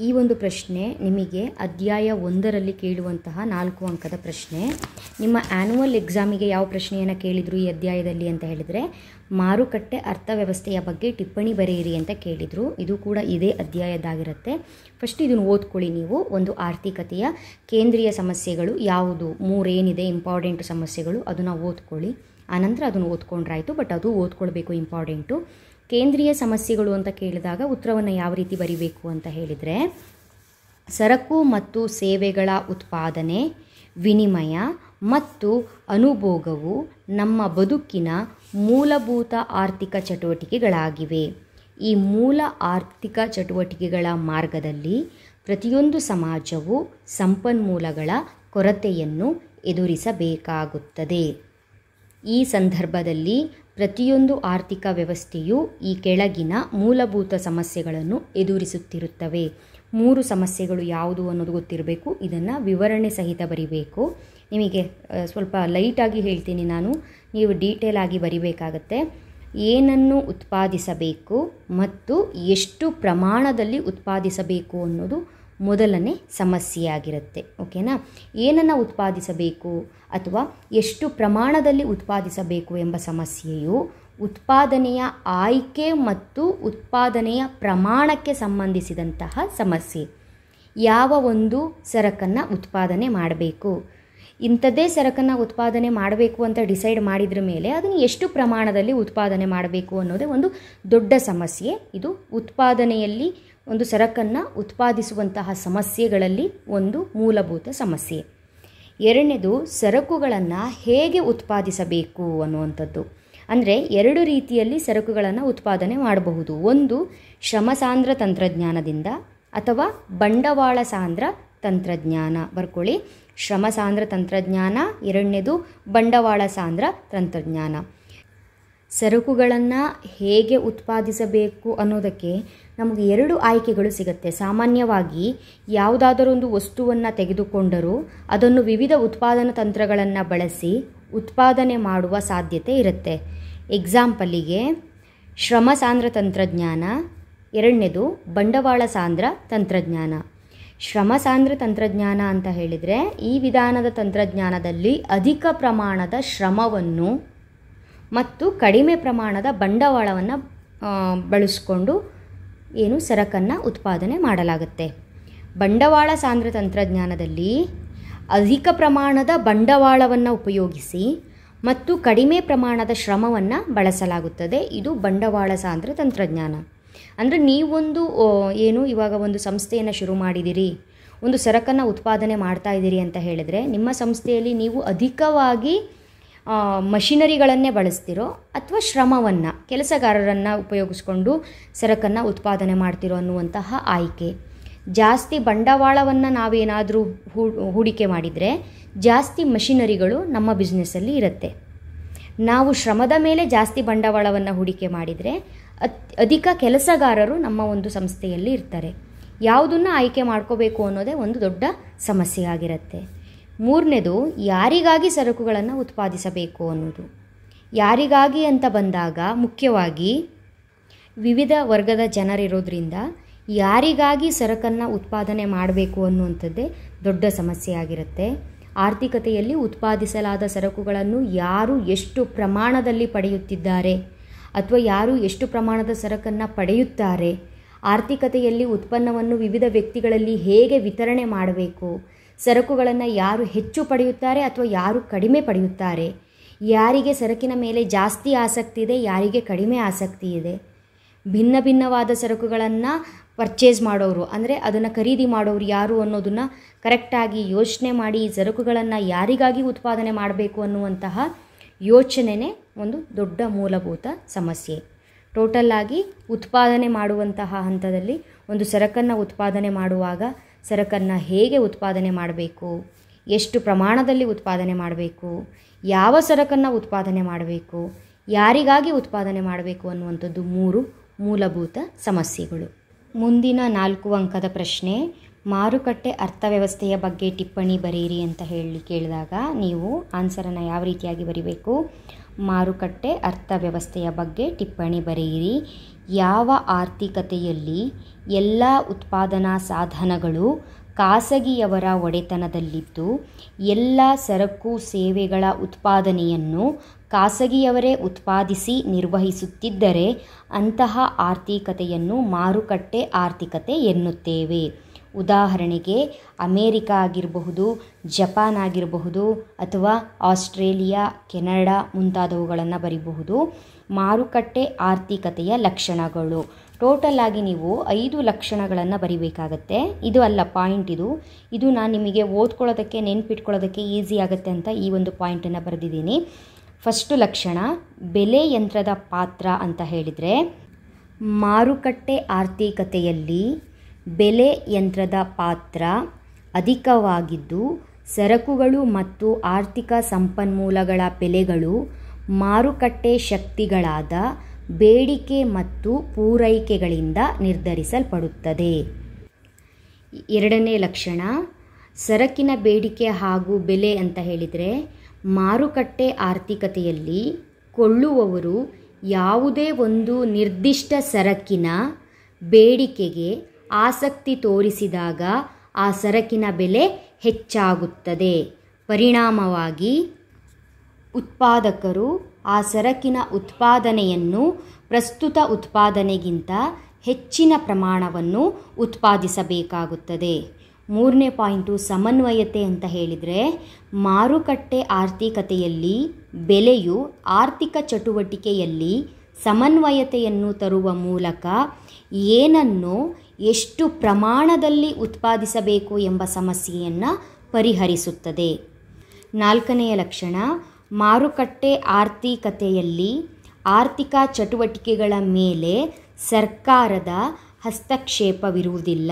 ಈ ಒಂದು ಪ್ರಶ್ನೆ ನಿಮಗೆ ಅಧ್ಯಾಯ ಒಂದರಲ್ಲಿ ಕೇಳುವಂತಹ ನಾಲ್ಕು ಅಂಕದ ಪ್ರಶ್ನೆ ನಿಮ್ಮ ಆ್ಯನುವಲ್ ಎಕ್ಸಾಮಿಗೆ ಯಾವ ಪ್ರಶ್ನೆಯನ್ನು ಕೇಳಿದರು ಈ ಅಧ್ಯಾಯದಲ್ಲಿ ಅಂತ ಹೇಳಿದರೆ ಮಾರುಕಟ್ಟೆ ಅರ್ಥವ್ಯವಸ್ಥೆಯ ಬಗ್ಗೆ ಟಿಪ್ಪಣಿ ಬರೆಯಿರಿ ಅಂತ ಕೇಳಿದರು ಇದು ಕೂಡ ಇದೇ ಅಧ್ಯಾಯದಾಗಿರುತ್ತೆ ಫಸ್ಟ್ ಇದನ್ನು ಓದ್ಕೊಳ್ಳಿ ನೀವು ಒಂದು ಆರ್ಥಿಕತೆಯ ಕೇಂದ್ರೀಯ ಸಮಸ್ಯೆಗಳು ಯಾವುದು ಮೂರೇನಿದೆ ಇಂಪಾರ್ಟೆಂಟ್ ಸಮಸ್ಯೆಗಳು ಅದನ್ನು ಓದ್ಕೊಳ್ಳಿ ಆನಂತರ ಅದನ್ನು ಓದ್ಕೊಂಡ್ರಾಯಿತು ಬಟ್ ಅದು ಓದ್ಕೊಳ್ಬೇಕು ಇಂಪಾರ್ಟೆಂಟು ಕೇಂದ್ರೀಯ ಸಮಸ್ಯೆಗಳು ಅಂತ ಕೇಳಿದಾಗ ಉತ್ತರವನ್ನು ಯಾವ ರೀತಿ ಬರಿಬೇಕು ಅಂತ ಹೇಳಿದರೆ ಸರಕು ಮತ್ತು ಸೇವೆಗಳ ಉತ್ಪಾದನೆ ವಿನಿಮಯ ಮತ್ತು ಅನುಭೋಗವು ನಮ್ಮ ಬದುಕಿನ ಮೂಲಭೂತ ಆರ್ಥಿಕ ಚಟುವಟಿಕೆಗಳಾಗಿವೆ ಈ ಮೂಲ ಆರ್ಥಿಕ ಚಟುವಟಿಕೆಗಳ ಮಾರ್ಗದಲ್ಲಿ ಪ್ರತಿಯೊಂದು ಸಮಾಜವು ಸಂಪನ್ಮೂಲಗಳ ಕೊರತೆಯನ್ನು ಎದುರಿಸಬೇಕಾಗುತ್ತದೆ ಈ ಸಂದರ್ಭದಲ್ಲಿ ಪ್ರತಿಯೊಂದು ಆರ್ಥಿಕ ವ್ಯವಸ್ಥೆಯು ಈ ಕೆಳಗಿನ ಮೂಲಭೂತ ಸಮಸ್ಯೆಗಳನ್ನು ಎದುರಿಸುತ್ತಿರುತ್ತವೆ ಮೂರು ಸಮಸ್ಯೆಗಳು ಯಾವುದು ಅನ್ನೋದು ಗೊತ್ತಿರಬೇಕು ಇದನ್ನು ವಿವರಣೆ ಸಹಿತ ಬರಿಬೇಕು ನಿಮಗೆ ಸ್ವಲ್ಪ ಲೈಟಾಗಿ ಹೇಳ್ತೀನಿ ನಾನು ನೀವು ಡೀಟೇಲ್ ಆಗಿ ಬರಿಬೇಕಾಗತ್ತೆ ಏನನ್ನು ಉತ್ಪಾದಿಸಬೇಕು ಮತ್ತು ಎಷ್ಟು ಪ್ರಮಾಣದಲ್ಲಿ ಉತ್ಪಾದಿಸಬೇಕು ಅನ್ನೋದು ಮೊದಲನೇ ಸಮಸ್ಯೆಯಾಗಿರುತ್ತೆ ಓಕೆನಾ ಏನನ್ನು ಉತ್ಪಾದಿಸಬೇಕು ಅಥವಾ ಎಷ್ಟು ಪ್ರಮಾಣದಲ್ಲಿ ಉತ್ಪಾದಿಸಬೇಕು ಎಂಬ ಸಮಸ್ಯೆಯು ಉತ್ಪಾದನೆಯ ಆಯ್ಕೆ ಮತ್ತು ಉತ್ಪಾದನೆಯ ಪ್ರಮಾಣಕ್ಕೆ ಸಂಬಂಧಿಸಿದಂತಹ ಸಮಸ್ಯೆ ಯಾವ ಒಂದು ಸರಕನ್ನು ಉತ್ಪಾದನೆ ಮಾಡಬೇಕು ಇಂಥದ್ದೇ ಸರಕನ್ನು ಉತ್ಪಾದನೆ ಮಾಡಬೇಕು ಅಂತ ಡಿಸೈಡ್ ಮಾಡಿದ್ರ ಮೇಲೆ ಅದನ್ನು ಎಷ್ಟು ಪ್ರಮಾಣದಲ್ಲಿ ಉತ್ಪಾದನೆ ಮಾಡಬೇಕು ಅನ್ನೋದೇ ಒಂದು ದೊಡ್ಡ ಸಮಸ್ಯೆ ಇದು ಉತ್ಪಾದನೆಯಲ್ಲಿ ಒಂದು ಸರಕನ್ನು ಉತ್ಪಾದಿಸುವಂತಹ ಸಮಸ್ಯೆಗಳಲ್ಲಿ ಒಂದು ಮೂಲಭೂತ ಸಮಸ್ಯೆ ಎರಡನೇದು ಸರಕುಗಳನ್ನು ಹೇಗೆ ಉತ್ಪಾದಿಸಬೇಕು ಅನ್ನುವಂಥದ್ದು ಅಂದರೆ ಎರಡು ರೀತಿಯಲ್ಲಿ ಸರಕುಗಳನ್ನು ಉತ್ಪಾದನೆ ಮಾಡಬಹುದು ಒಂದು ಶ್ರಮಸಾಂದ್ರ ತಂತ್ರಜ್ಞಾನದಿಂದ ಅಥವಾ ಬಂಡವಾಳ ಸಾಂದ್ರ ತಂತ್ರಜ್ಞಾನ ಬರ್ಕೊಳ್ಳಿ ಶ್ರಮಸಾಂದ್ರ ತಂತ್ರಜ್ಞಾನ ಎರಡನೇದು ಬಂಡವಾಳ ಸಾಂದ್ರ ತಂತ್ರಜ್ಞಾನ ಸರಕುಗಳನ್ನು ಹೇಗೆ ಉತ್ಪಾದಿಸಬೇಕು ಅನ್ನೋದಕ್ಕೆ ನಮಗೆ ಎರಡು ಆಯ್ಕೆಗಳು ಸಿಗುತ್ತೆ ಸಾಮಾನ್ಯವಾಗಿ ಯಾವುದಾದರೊಂದು ವಸ್ತುವನ್ನು ತೆಗೆದುಕೊಂಡರೂ ಅದನ್ನು ವಿವಿಧ ಉತ್ಪಾದನಾ ತಂತ್ರಗಳನ್ನು ಬಳಸಿ ಉತ್ಪಾದನೆ ಮಾಡುವ ಸಾಧ್ಯತೆ ಇರುತ್ತೆ ಎಕ್ಸಾಂಪಲಿಗೆ ಶ್ರಮ ಸಾಂದ್ರ ತಂತ್ರಜ್ಞಾನ ಎರಡನೇದು ಬಂಡವಾಳ ಸಾಂದ್ರ ತಂತ್ರಜ್ಞಾನ ಶ್ರಮ ಸಾಂದ್ರ ತಂತ್ರಜ್ಞಾನ ಅಂತ ಹೇಳಿದರೆ ಈ ವಿಧಾನದ ತಂತ್ರಜ್ಞಾನದಲ್ಲಿ ಅಧಿಕ ಪ್ರಮಾಣದ ಶ್ರಮವನ್ನು ಮತ್ತು ಕಡಿಮೆ ಪ್ರಮಾಣದ ಬಂಡವಾಳವನ್ನು ಬಳಸಿಕೊಂಡು ಏನು ಸರಕನ್ನು ಉತ್ಪಾದನೆ ಮಾಡಲಾಗುತ್ತೆ ಬಂಡವಾಳ ಸಾಂದ್ರ ತಂತ್ರಜ್ಞಾನದಲ್ಲಿ ಅಧಿಕ ಪ್ರಮಾಣದ ಬಂಡವಾಳವನ್ನು ಉಪಯೋಗಿಸಿ ಮತ್ತು ಕಡಿಮೆ ಪ್ರಮಾಣದ ಶ್ರಮವನ್ನು ಬಳಸಲಾಗುತ್ತದೆ ಇದು ಬಂಡವಾಳ ಸಾಂದ್ರ ತಂತ್ರಜ್ಞಾನ ಅಂದರೆ ನೀವೊಂದು ಏನು ಇವಾಗ ಒಂದು ಸಂಸ್ಥೆಯನ್ನು ಶುರು ಮಾಡಿದ್ದೀರಿ ಒಂದು ಸರಕನ್ನು ಉತ್ಪಾದನೆ ಮಾಡ್ತಾ ಇದ್ದೀರಿ ಅಂತ ಹೇಳಿದರೆ ನಿಮ್ಮ ಸಂಸ್ಥೆಯಲ್ಲಿ ನೀವು ಅಧಿಕವಾಗಿ ಮಷಿನರಿಗಳನ್ನೇ ಬಳಸ್ತಿರೋ ಅಥವಾ ಶ್ರಮವನ್ನು ಕೆಲಸಗಾರರನ್ನು ಉಪಯೋಗಿಸ್ಕೊಂಡು ಸರಕನ್ನು ಉತ್ಪಾದನೆ ಮಾಡ್ತಿರೋ ಅನ್ನುವಂತಹ ಆಯ್ಕೆ ಜಾಸ್ತಿ ಬಂಡವಾಳವನ್ನು ನಾವೇನಾದರೂ ಹೂಡಿಕೆ ಮಾಡಿದರೆ ಜಾಸ್ತಿ ಮಷಿನರಿಗಳು ನಮ್ಮ ಬಿಸ್ನೆಸ್ಸಲ್ಲಿ ಇರುತ್ತೆ ನಾವು ಶ್ರಮದ ಮೇಲೆ ಜಾಸ್ತಿ ಬಂಡವಾಳವನ್ನು ಹೂಡಿಕೆ ಮಾಡಿದರೆ ಅಧಿಕ ಕೆಲಸಗಾರರು ನಮ್ಮ ಒಂದು ಸಂಸ್ಥೆಯಲ್ಲಿ ಇರ್ತಾರೆ ಯಾವುದನ್ನು ಆಯ್ಕೆ ಮಾಡ್ಕೋಬೇಕು ಅನ್ನೋದೇ ಒಂದು ದೊಡ್ಡ ಸಮಸ್ಯೆ ಆಗಿರುತ್ತೆ ಮೂರನೇದು ಯಾರಿಗಾಗಿ ಸರಕುಗಳನ್ನು ಉತ್ಪಾದಿಸಬೇಕು ಅನ್ನೋದು ಯಾರಿಗಾಗಿ ಅಂತ ಬಂದಾಗ ಮುಖ್ಯವಾಗಿ ವಿವಿಧ ವರ್ಗದ ಜನರಿರೋದ್ರಿಂದ ಯಾರಿಗಾಗಿ ಸರಕನ್ನು ಉತ್ಪಾದನೆ ಮಾಡಬೇಕು ಅನ್ನುವಂಥದ್ದೇ ದೊಡ್ಡ ಸಮಸ್ಯೆಯಾಗಿರುತ್ತೆ ಆರ್ಥಿಕತೆಯಲ್ಲಿ ಉತ್ಪಾದಿಸಲಾದ ಸರಕುಗಳನ್ನು ಯಾರು ಎಷ್ಟು ಪ್ರಮಾಣದಲ್ಲಿ ಪಡೆಯುತ್ತಿದ್ದಾರೆ ಅಥವಾ ಯಾರು ಎಷ್ಟು ಪ್ರಮಾಣದ ಸರಕನ್ನು ಪಡೆಯುತ್ತಾರೆ ಆರ್ಥಿಕತೆಯಲ್ಲಿ ಉತ್ಪನ್ನವನ್ನು ವಿವಿಧ ವ್ಯಕ್ತಿಗಳಲ್ಲಿ ಹೇಗೆ ವಿತರಣೆ ಮಾಡಬೇಕು ಸರಕುಗಳನ್ನು ಯಾರು ಹೆಚ್ಚು ಪಡೆಯುತ್ತಾರೆ ಅಥವಾ ಯಾರು ಕಡಿಮೆ ಪಡೆಯುತ್ತಾರೆ ಯಾರಿಗೆ ಸರಕಿನ ಮೇಲೆ ಜಾಸ್ತಿ ಆಸಕ್ತಿ ಇದೆ ಯಾರಿಗೆ ಕಡಿಮೆ ಆಸಕ್ತಿ ಇದೆ ಭಿನ್ನ ಭಿನ್ನವಾದ ಸರಕುಗಳನ್ನು ಪರ್ಚೇಸ್ ಮಾಡೋರು ಅಂದರೆ ಅದನ್ನು ಖರೀದಿ ಮಾಡೋರು ಯಾರು ಅನ್ನೋದನ್ನು ಕರೆಕ್ಟಾಗಿ ಯೋಚನೆ ಮಾಡಿ ಈ ಸರಕುಗಳನ್ನು ಯಾರಿಗಾಗಿ ಉತ್ಪಾದನೆ ಮಾಡಬೇಕು ಅನ್ನುವಂತಹ ಯೋಚನೆ ಒಂದು ದೊಡ್ಡ ಮೂಲಭೂತ ಸಮಸ್ಯೆ ಟೋಟಲ್ ಆಗಿ ಉತ್ಪಾದನೆ ಮಾಡುವಂತಹ ಹಂತದಲ್ಲಿ ಒಂದು ಸರಕನ್ನು ಉತ್ಪಾದನೆ ಮಾಡುವಾಗ ಸರಕನ್ನು ಹೇಗೆ ಉತ್ಪಾದನೆ ಮಾಡಬೇಕು ಎಷ್ಟು ಪ್ರಮಾಣದಲ್ಲಿ ಉತ್ಪಾದನೆ ಮಾಡಬೇಕು ಯಾವ ಸರಕನ್ನು ಉತ್ಪಾದನೆ ಮಾಡಬೇಕು ಯಾರಿಗಾಗಿ ಉತ್ಪಾದನೆ ಮಾಡಬೇಕು ಅನ್ನುವಂಥದ್ದು ಮೂರು ಮೂಲಭೂತ ಸಮಸ್ಯೆಗಳು ಮುಂದಿನ ನಾಲ್ಕು ಅಂಕದ ಪ್ರಶ್ನೆ ಮಾರುಕಟ್ಟೆ ಅರ್ಥವ್ಯವಸ್ಥೆಯ ಬಗ್ಗೆ ಟಿಪ್ಪಣಿ ಬರೆಯಿರಿ ಅಂತ ಹೇಳಿ ಕೇಳಿದಾಗ ನೀವು ಆನ್ಸರನ್ನು ಯಾವ ರೀತಿಯಾಗಿ ಬರೀಬೇಕು ಮಾರುಕಟ್ಟೆ ಅರ್ಥವ್ಯವಸ್ಥೆಯ ಬಗ್ಗೆ ಟಿಪ್ಪಣಿ ಬರೆಯಿರಿ ಯಾವ ಆರ್ಥಿಕತೆಯಲ್ಲಿ ಎಲ್ಲ ಉತ್ಪಾದನಾ ಸಾಧನಗಳು ಖಾಸಗಿಯವರ ಒಡೆತನದಲ್ಲಿದ್ದು ಎಲ್ಲ ಸರಕು ಸೇವೆಗಳ ಉತ್ಪಾದನೆಯನ್ನು ಖಾಸಗಿಯವರೇ ಉತ್ಪಾದಿಸಿ ನಿರ್ವಹಿಸುತ್ತಿದ್ದರೆ ಅಂತಹ ಆರ್ಥಿಕತೆಯನ್ನು ಮಾರುಕಟ್ಟೆ ಆರ್ಥಿಕತೆ ಎನ್ನುತ್ತೇವೆ ಉದಾಹರಣೆಗೆ ಅಮೇರಿಕಾ ಆಗಿರಬಹುದು ಜಪಾನ್ ಆಗಿರಬಹುದು ಅಥವಾ ಆಸ್ಟ್ರೇಲಿಯಾ ಕೆನಡಾ ಮುಂತಾದವುಗಳನ್ನು ಬರಿಬಹುದು ಮಾರುಕಟ್ಟೆ ಆರ್ಥಿಕತೆಯ ಲಕ್ಷಣಗಳು ಟೋಟಲ್ ಆಗಿ ನೀವು ಐದು ಲಕ್ಷಣಗಳನ್ನು ಬರಿಬೇಕಾಗತ್ತೆ ಇದು ಅಲ್ಲ ಪಾಯಿಂಟ್ ಇದು ಇದು ನಾನು ನಿಮಗೆ ಓದ್ಕೊಳ್ಳೋದಕ್ಕೆ ನೆನ್ಪಿಟ್ಕೊಳ್ಳೋದಕ್ಕೆ ಈಸಿ ಆಗುತ್ತೆ ಅಂತ ಈ ಒಂದು ಪಾಯಿಂಟನ್ನು ಬರೆದಿದ್ದೀನಿ ಫಸ್ಟು ಲಕ್ಷಣ ಬೆಲೆ ಯಂತ್ರದ ಪಾತ್ರ ಅಂತ ಹೇಳಿದರೆ ಮಾರುಕಟ್ಟೆ ಆರ್ಥಿಕತೆಯಲ್ಲಿ ಬೆಲೆ ಯಂತ್ರದ ಪಾತ್ರ ಅಧಿಕವಾಗಿದ್ದು ಸರಕುಗಳು ಮತ್ತು ಆರ್ಥಿಕ ಸಂಪನ್ಮೂಲಗಳ ಬೆಲೆಗಳು ಮಾರುಕಟ್ಟೆ ಶಕ್ತಿಗಳಾದ ಬೇಡಿಕೆ ಮತ್ತು ಪೂರೈಕೆಗಳಿಂದ ನಿರ್ಧರಿಸಲ್ಪಡುತ್ತದೆ ಎರಡನೇ ಲಕ್ಷಣ ಸರಕಿನ ಬೇಡಿಕೆ ಹಾಗೂ ಬೆಲೆ ಅಂತ ಹೇಳಿದರೆ ಮಾರುಕಟ್ಟೆ ಆರ್ಥಿಕತೆಯಲ್ಲಿ ಕೊಳ್ಳುವವರು ಯಾವುದೇ ಒಂದು ನಿರ್ದಿಷ್ಟ ಸರಕಿನ ಬೇಡಿಕೆಗೆ ಆಸಕ್ತಿ ತೋರಿಸಿದಾಗ ಆ ಸರಕಿನ ಬೆಲೆ ಹೆಚ್ಚಾಗುತ್ತದೆ ಪರಿಣಾಮವಾಗಿ ಉತ್ಪಾದಕರು ಆ ಸರಕಿನ ಉತ್ಪಾದನೆಯನ್ನು ಪ್ರಸ್ತುತ ಉತ್ಪಾದನೆಗಿಂತ ಹೆಚ್ಚಿನ ಪ್ರಮಾಣವನ್ನು ಉತ್ಪಾದಿಸಬೇಕಾಗುತ್ತದೆ ಮೂರನೇ ಪಾಯಿಂಟು ಸಮನ್ವಯತೆ ಅಂತ ಹೇಳಿದರೆ ಮಾರುಕಟ್ಟೆ ಆರ್ಥಿಕತೆಯಲ್ಲಿ ಬೆಲೆಯು ಆರ್ಥಿಕ ಚಟುವಟಿಕೆಯಲ್ಲಿ ಸಮನ್ವಯತೆಯನ್ನು ತರುವ ಮೂಲಕ ಏನನ್ನು ಎಷ್ಟು ಪ್ರಮಾಣದಲ್ಲಿ ಉತ್ಪಾದಿಸಬೇಕು ಎಂಬ ಸಮಸ್ಯೆಯನ್ನು ಪರಿಹರಿಸುತ್ತದೆ ನಾಲ್ಕನೆಯ ಲಕ್ಷಣ ಮಾರುಕಟ್ಟೆ ಆರ್ಥಿಕತೆಯಲ್ಲಿ ಆರ್ಥಿಕ ಚಟುವಟಿಕೆಗಳ ಮೇಲೆ ಸರ್ಕಾರದ ಹಸ್ತಕ್ಷೇಪವಿರುವುದಿಲ್ಲ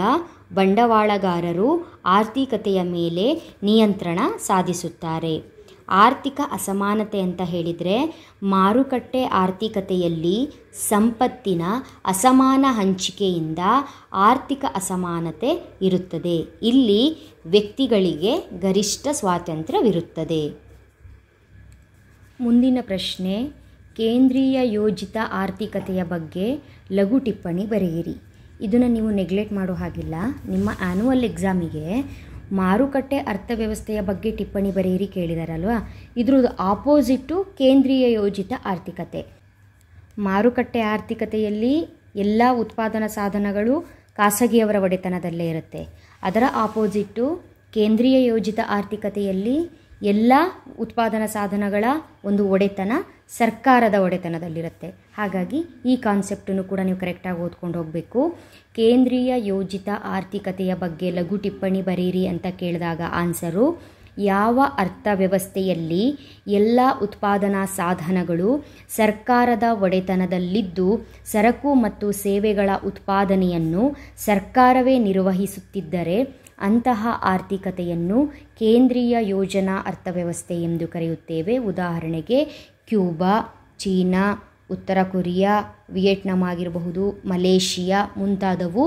ಬಂಡವಾಳಗಾರರು ಆರ್ಥಿಕತೆಯ ಮೇಲೆ ನಿಯಂತ್ರಣ ಸಾಧಿಸುತ್ತಾರೆ ಆರ್ಥಿಕ ಅಸಮಾನತೆ ಅಂತ ಹೇಳಿದರೆ ಮಾರುಕಟ್ಟೆ ಆರ್ಥಿಕತೆಯಲ್ಲಿ ಸಂಪತ್ತಿನ ಅಸಮಾನ ಹಂಚಿಕೆಯಿಂದ ಆರ್ಥಿಕ ಅಸಮಾನತೆ ಇರುತ್ತದೆ ಇಲ್ಲಿ ವ್ಯಕ್ತಿಗಳಿಗೆ ಗರಿಷ್ಠ ಸ್ವಾತಂತ್ರ್ಯವಿರುತ್ತದೆ ಮುಂದಿನ ಪ್ರಶ್ನೆ ಕೇಂದ್ರೀಯ ಯೋಜಿತ ಆರ್ಥಿಕತೆಯ ಬಗ್ಗೆ ಲಘು ಟಿಪ್ಪಣಿ ಬರೆಯಿರಿ ಇದನ್ನು ನೀವು ನೆಗ್ಲೆಕ್ಟ್ ಮಾಡೋ ಹಾಗಿಲ್ಲ ನಿಮ್ಮ ಆ್ಯನುವಲ್ ಎಕ್ಸಾಮಿಗೆ ಮಾರುಕಟ್ಟೆ ಅರ್ಥವ್ಯವಸ್ಥೆಯ ಬಗ್ಗೆ ಟಿಪ್ಪಣಿ ಬರೆಯಿರಿ ಕೇಳಿದಾರಲ್ವಾ ಇದ್ರದ್ದು ಆಪೋಸಿಟ್ಟು ಕೇಂದ್ರೀಯ ಯೋಜಿತ ಆರ್ಥಿಕತೆ ಮಾರುಕಟ್ಟೆ ಆರ್ಥಿಕತೆಯಲ್ಲಿ ಎಲ್ಲ ಉತ್ಪಾದನಾ ಸಾಧನಗಳು ಖಾಸಗಿಯವರ ಒಡೆತನದಲ್ಲೇ ಇರುತ್ತೆ ಅದರ ಆಪೋಸಿಟ್ಟು ಕೇಂದ್ರೀಯ ಯೋಜಿತ ಆರ್ಥಿಕತೆಯಲ್ಲಿ ಎಲ್ಲ ಉತ್ಪಾದನಾ ಸಾಧನಗಳ ಒಂದು ಒಡೆತನ ಸರ್ಕಾರದ ಒಡೆತನದಲ್ಲಿರುತ್ತೆ ಹಾಗಾಗಿ ಈ ಕಾನ್ಸೆಪ್ಟನ್ನು ಕೂಡ ನೀವು ಕರೆಕ್ಟಾಗಿ ಓದ್ಕೊಂಡು ಹೋಗಬೇಕು ಕೇಂದ್ರೀಯ ಯೋಜಿತ ಆರ್ಥಿಕತೆಯ ಬಗ್ಗೆ ಲಘು ಟಿಪ್ಪಣಿ ಬರೀರಿ ಅಂತ ಕೇಳಿದಾಗ ಆನ್ಸರು ಯಾವ ಅರ್ಥವ್ಯವಸ್ಥೆಯಲ್ಲಿ ಎಲ್ಲ ಉತ್ಪಾದನಾ ಸಾಧನಗಳು ಸರ್ಕಾರದ ಒಡೆತನದಲ್ಲಿದ್ದು ಸರಕು ಮತ್ತು ಸೇವೆಗಳ ಉತ್ಪಾದನೆಯನ್ನು ಸರ್ಕಾರವೇ ನಿರ್ವಹಿಸುತ್ತಿದ್ದರೆ ಅಂತಹ ಆರ್ಥಿಕತೆಯನ್ನು ಕೇಂದ್ರೀಯ ಯೋಜನಾ ಅರ್ಥವ್ಯವಸ್ಥೆ ಎಂದು ಕರೆಯುತ್ತೇವೆ ಉದಾಹರಣೆಗೆ ಕ್ಯೂಬಾ ಚೀನಾ ಉತ್ತರ ಕೊರಿಯಾ ವಿಯೆಟ್ನಾಂ ಆಗಿರಬಹುದು ಮಲೇಷಿಯಾ ಮುಂತಾದವು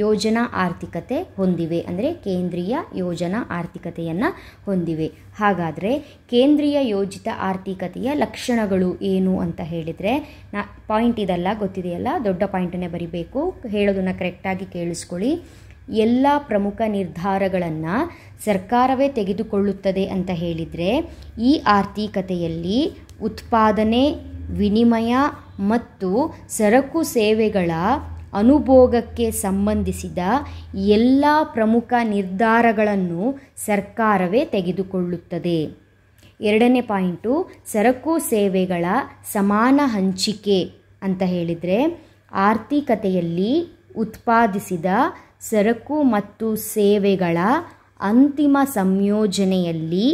ಯೋಜನಾ ಆರ್ಥಿಕತೆ ಹೊಂದಿವೆ ಅಂದರೆ ಕೇಂದ್ರೀಯ ಯೋಜನಾ ಆರ್ಥಿಕತೆಯನ್ನು ಹೊಂದಿವೆ ಹಾಗಾದರೆ ಕೇಂದ್ರೀಯ ಯೋಜಿತ ಆರ್ಥಿಕತೆಯ ಲಕ್ಷಣಗಳು ಏನು ಅಂತ ಹೇಳಿದರೆ ನಾ ಪಾಯಿಂಟ್ ಇದೆಲ್ಲ ಗೊತ್ತಿದೆಯಲ್ಲ ದೊಡ್ಡ ಪಾಯಿಂಟನ್ನೇ ಬರಿಬೇಕು ಹೇಳೋದನ್ನು ಕರೆಕ್ಟಾಗಿ ಕೇಳಿಸ್ಕೊಳ್ಳಿ ಎಲ್ಲ ಪ್ರಮುಖ ನಿರ್ಧಾರಗಳನ್ನು ಸರ್ಕಾರವೇ ತೆಗೆದುಕೊಳ್ಳುತ್ತದೆ ಅಂತ ಹೇಳಿದರೆ ಈ ಆರ್ಥಿಕತೆಯಲ್ಲಿ ಉತ್ಪಾದನೆ ವಿನಿಮಯ ಮತ್ತು ಸರಕು ಸೇವೆಗಳ ಅನುಭೋಗಕ್ಕೆ ಸಂಬಂಧಿಸಿದ ಎಲ್ಲ ಪ್ರಮುಖ ನಿರ್ಧಾರಗಳನ್ನು ಸರ್ಕಾರವೇ ತೆಗೆದುಕೊಳ್ಳುತ್ತದೆ ಎರಡನೇ ಪಾಯಿಂಟು ಸರಕು ಸೇವೆಗಳ ಸಮಾನ ಹಂಚಿಕೆ ಅಂತ ಹೇಳಿದರೆ ಆರ್ಥಿಕತೆಯಲ್ಲಿ ಉತ್ಪಾದಿಸಿದ ಸರಕು ಮತ್ತು ಸೇವೆಗಳ ಅಂತಿಮ ಸಂಯೋಜನೆಯಲ್ಲಿ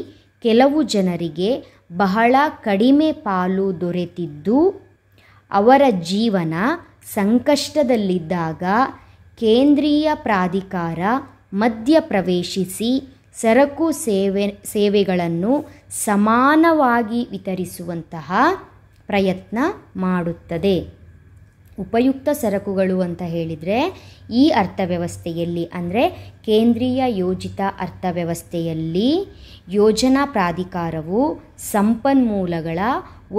ಕೆಲವು ಜನರಿಗೆ ಬಹಳ ಕಡಿಮೆ ಪಾಲು ದೊರೆತಿದ್ದು ಅವರ ಜೀವನ ಸಂಕಷ್ಟದಲ್ಲಿದ್ದಾಗ ಕೇಂದ್ರೀಯ ಪ್ರಾಧಿಕಾರ ಮಧ್ಯಪ್ರವೇಶಿಸಿ ಸರಕು ಸೇವೆ ಸೇವೆಗಳನ್ನು ಸಮಾನವಾಗಿ ವಿತರಿಸುವಂತಹ ಪ್ರಯತ್ನ ಮಾಡುತ್ತದೆ ಉಪಯುಕ್ತ ಸರಕುಗಳು ಅಂತ ಹೇಳಿದರೆ ಈ ಅರ್ಥವ್ಯವಸ್ಥೆಯಲ್ಲಿ ಅಂದರೆ ಕೇಂದ್ರೀಯ ಯೋಜಿತ ಅರ್ಥವ್ಯವಸ್ಥೆಯಲ್ಲಿ ಯೋಜನಾ ಪ್ರಾಧಿಕಾರವು ಸಂಪನ್ಮೂಲಗಳ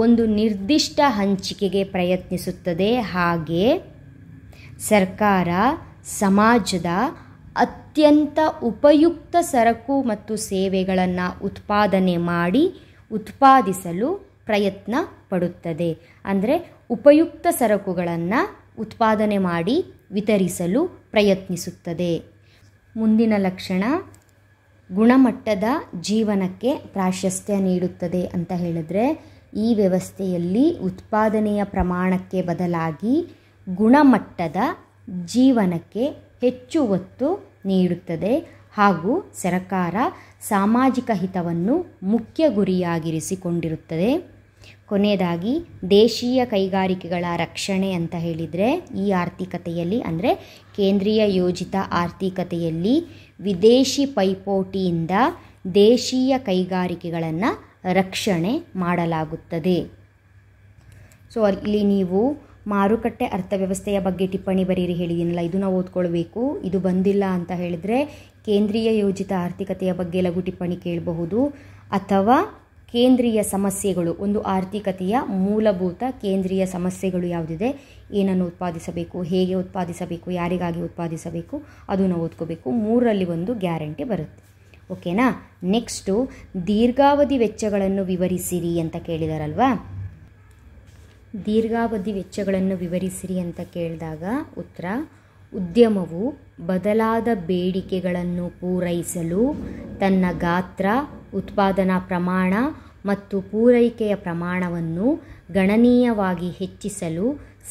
ಒಂದು ನಿರ್ದಿಷ್ಟ ಹಂಚಿಕೆಗೆ ಪ್ರಯತ್ನಿಸುತ್ತದೆ ಹಾಗೆ ಸರ್ಕಾರ ಸಮಾಜದ ಅತ್ಯಂತ ಉಪಯುಕ್ತ ಸರಕು ಮತ್ತು ಸೇವೆಗಳನ್ನು ಉತ್ಪಾದನೆ ಮಾಡಿ ಉತ್ಪಾದಿಸಲು ಪ್ರಯತ್ನ ಪಡುತ್ತದೆ ಅಂದರೆ ಉಪಯುಕ್ತ ಸರಕುಗಳನ್ನು ಉತ್ಪಾದನೆ ಮಾಡಿ ವಿತರಿಸಲು ಪ್ರಯತ್ನಿಸುತ್ತದೆ ಮುಂದಿನ ಲಕ್ಷಣ ಗುಣಮಟ್ಟದ ಜೀವನಕ್ಕೆ ಪ್ರಾಶಸ್ತ್ಯ ನೀಡುತ್ತದೆ ಅಂತ ಹೇಳಿದ್ರೆ ಈ ವ್ಯವಸ್ಥೆಯಲ್ಲಿ ಉತ್ಪಾದನೆಯ ಪ್ರಮಾಣಕ್ಕೆ ಬದಲಾಗಿ ಗುಣಮಟ್ಟದ ಜೀವನಕ್ಕೆ ಹೆಚ್ಚು ಒತ್ತು ನೀಡುತ್ತದೆ ಹಾಗೂ ಸರಕಾರ ಸಾಮಾಜಿಕ ಹಿತವನ್ನು ಮುಖ್ಯ ಗುರಿಯಾಗಿರಿಸಿಕೊಂಡಿರುತ್ತದೆ ಕೊನೆಯದಾಗಿ ದೇಶೀಯ ಕೈಗಾರಿಕೆಗಳ ರಕ್ಷಣೆ ಅಂತ ಹೇಳಿದರೆ ಈ ಆರ್ಥಿಕತೆಯಲ್ಲಿ ಅಂದರೆ ಕೇಂದ್ರೀಯ ಯೋಜಿತ ಆರ್ಥಿಕತೆಯಲ್ಲಿ ವಿದೇಶಿ ಪೈಪೋಟಿಯಿಂದ ದೇಶೀಯ ಕೈಗಾರಿಕೆಗಳನ್ನು ರಕ್ಷಣೆ ಮಾಡಲಾಗುತ್ತದೆ ಸೊ ಇಲ್ಲಿ ನೀವು ಮಾರುಕಟ್ಟೆ ಅರ್ಥವ್ಯವಸ್ಥೆಯ ಬಗ್ಗೆ ಟಿಪ್ಪಣಿ ಬರೀರಿ ಹೇಳಿದ್ದೀನಲ್ಲ ಇದು ನಾವು ಓದ್ಕೊಳ್ಬೇಕು ಇದು ಬಂದಿಲ್ಲ ಅಂತ ಹೇಳಿದರೆ ಕೇಂದ್ರೀಯ ಯೋಜಿತ ಆರ್ಥಿಕತೆಯ ಬಗ್ಗೆ ಲಘು ಟಿಪ್ಪಣಿ ಕೇಳಬಹುದು ಅಥವಾ ಕೇಂದ್ರೀಯ ಸಮಸ್ಯೆಗಳು ಒಂದು ಆರ್ಥಿಕತೆಯ ಮೂಲಭೂತ ಕೇಂದ್ರೀಯ ಸಮಸ್ಯೆಗಳು ಯಾವುದಿದೆ ಏನನ್ನು ಉತ್ಪಾದಿಸಬೇಕು ಹೇಗೆ ಉತ್ಪಾದಿಸಬೇಕು ಯಾರಿಗಾಗಿ ಉತ್ಪಾದಿಸಬೇಕು ಅದನ್ನು ಓದ್ಕೋಬೇಕು ಮೂರರಲ್ಲಿ ಒಂದು ಗ್ಯಾರಂಟಿ ಬರುತ್ತೆ ಓಕೆನಾ ನೆಕ್ಸ್ಟು ದೀರ್ಘಾವಧಿ ವೆಚ್ಚಗಳನ್ನು ವಿವರಿಸಿರಿ ಅಂತ ಕೇಳಿದಾರಲ್ವಾ ದೀರ್ಘಾವಧಿ ವೆಚ್ಚಗಳನ್ನು ವಿವರಿಸಿರಿ ಅಂತ ಕೇಳಿದಾಗ ಉತ್ತರ ಉದ್ಯಮವು ಬದಲಾದ ಬೇಡಿಕೆಗಳನ್ನು ಪೂರೈಸಲು ತನ್ನ ಗಾತ್ರ ಉತ್ಪಾದನಾ ಪ್ರಮಾಣ ಮತ್ತು ಪೂರೈಕೆಯ ಪ್ರಮಾಣವನ್ನು ಗಣನೀಯವಾಗಿ ಹೆಚ್ಚಿಸಲು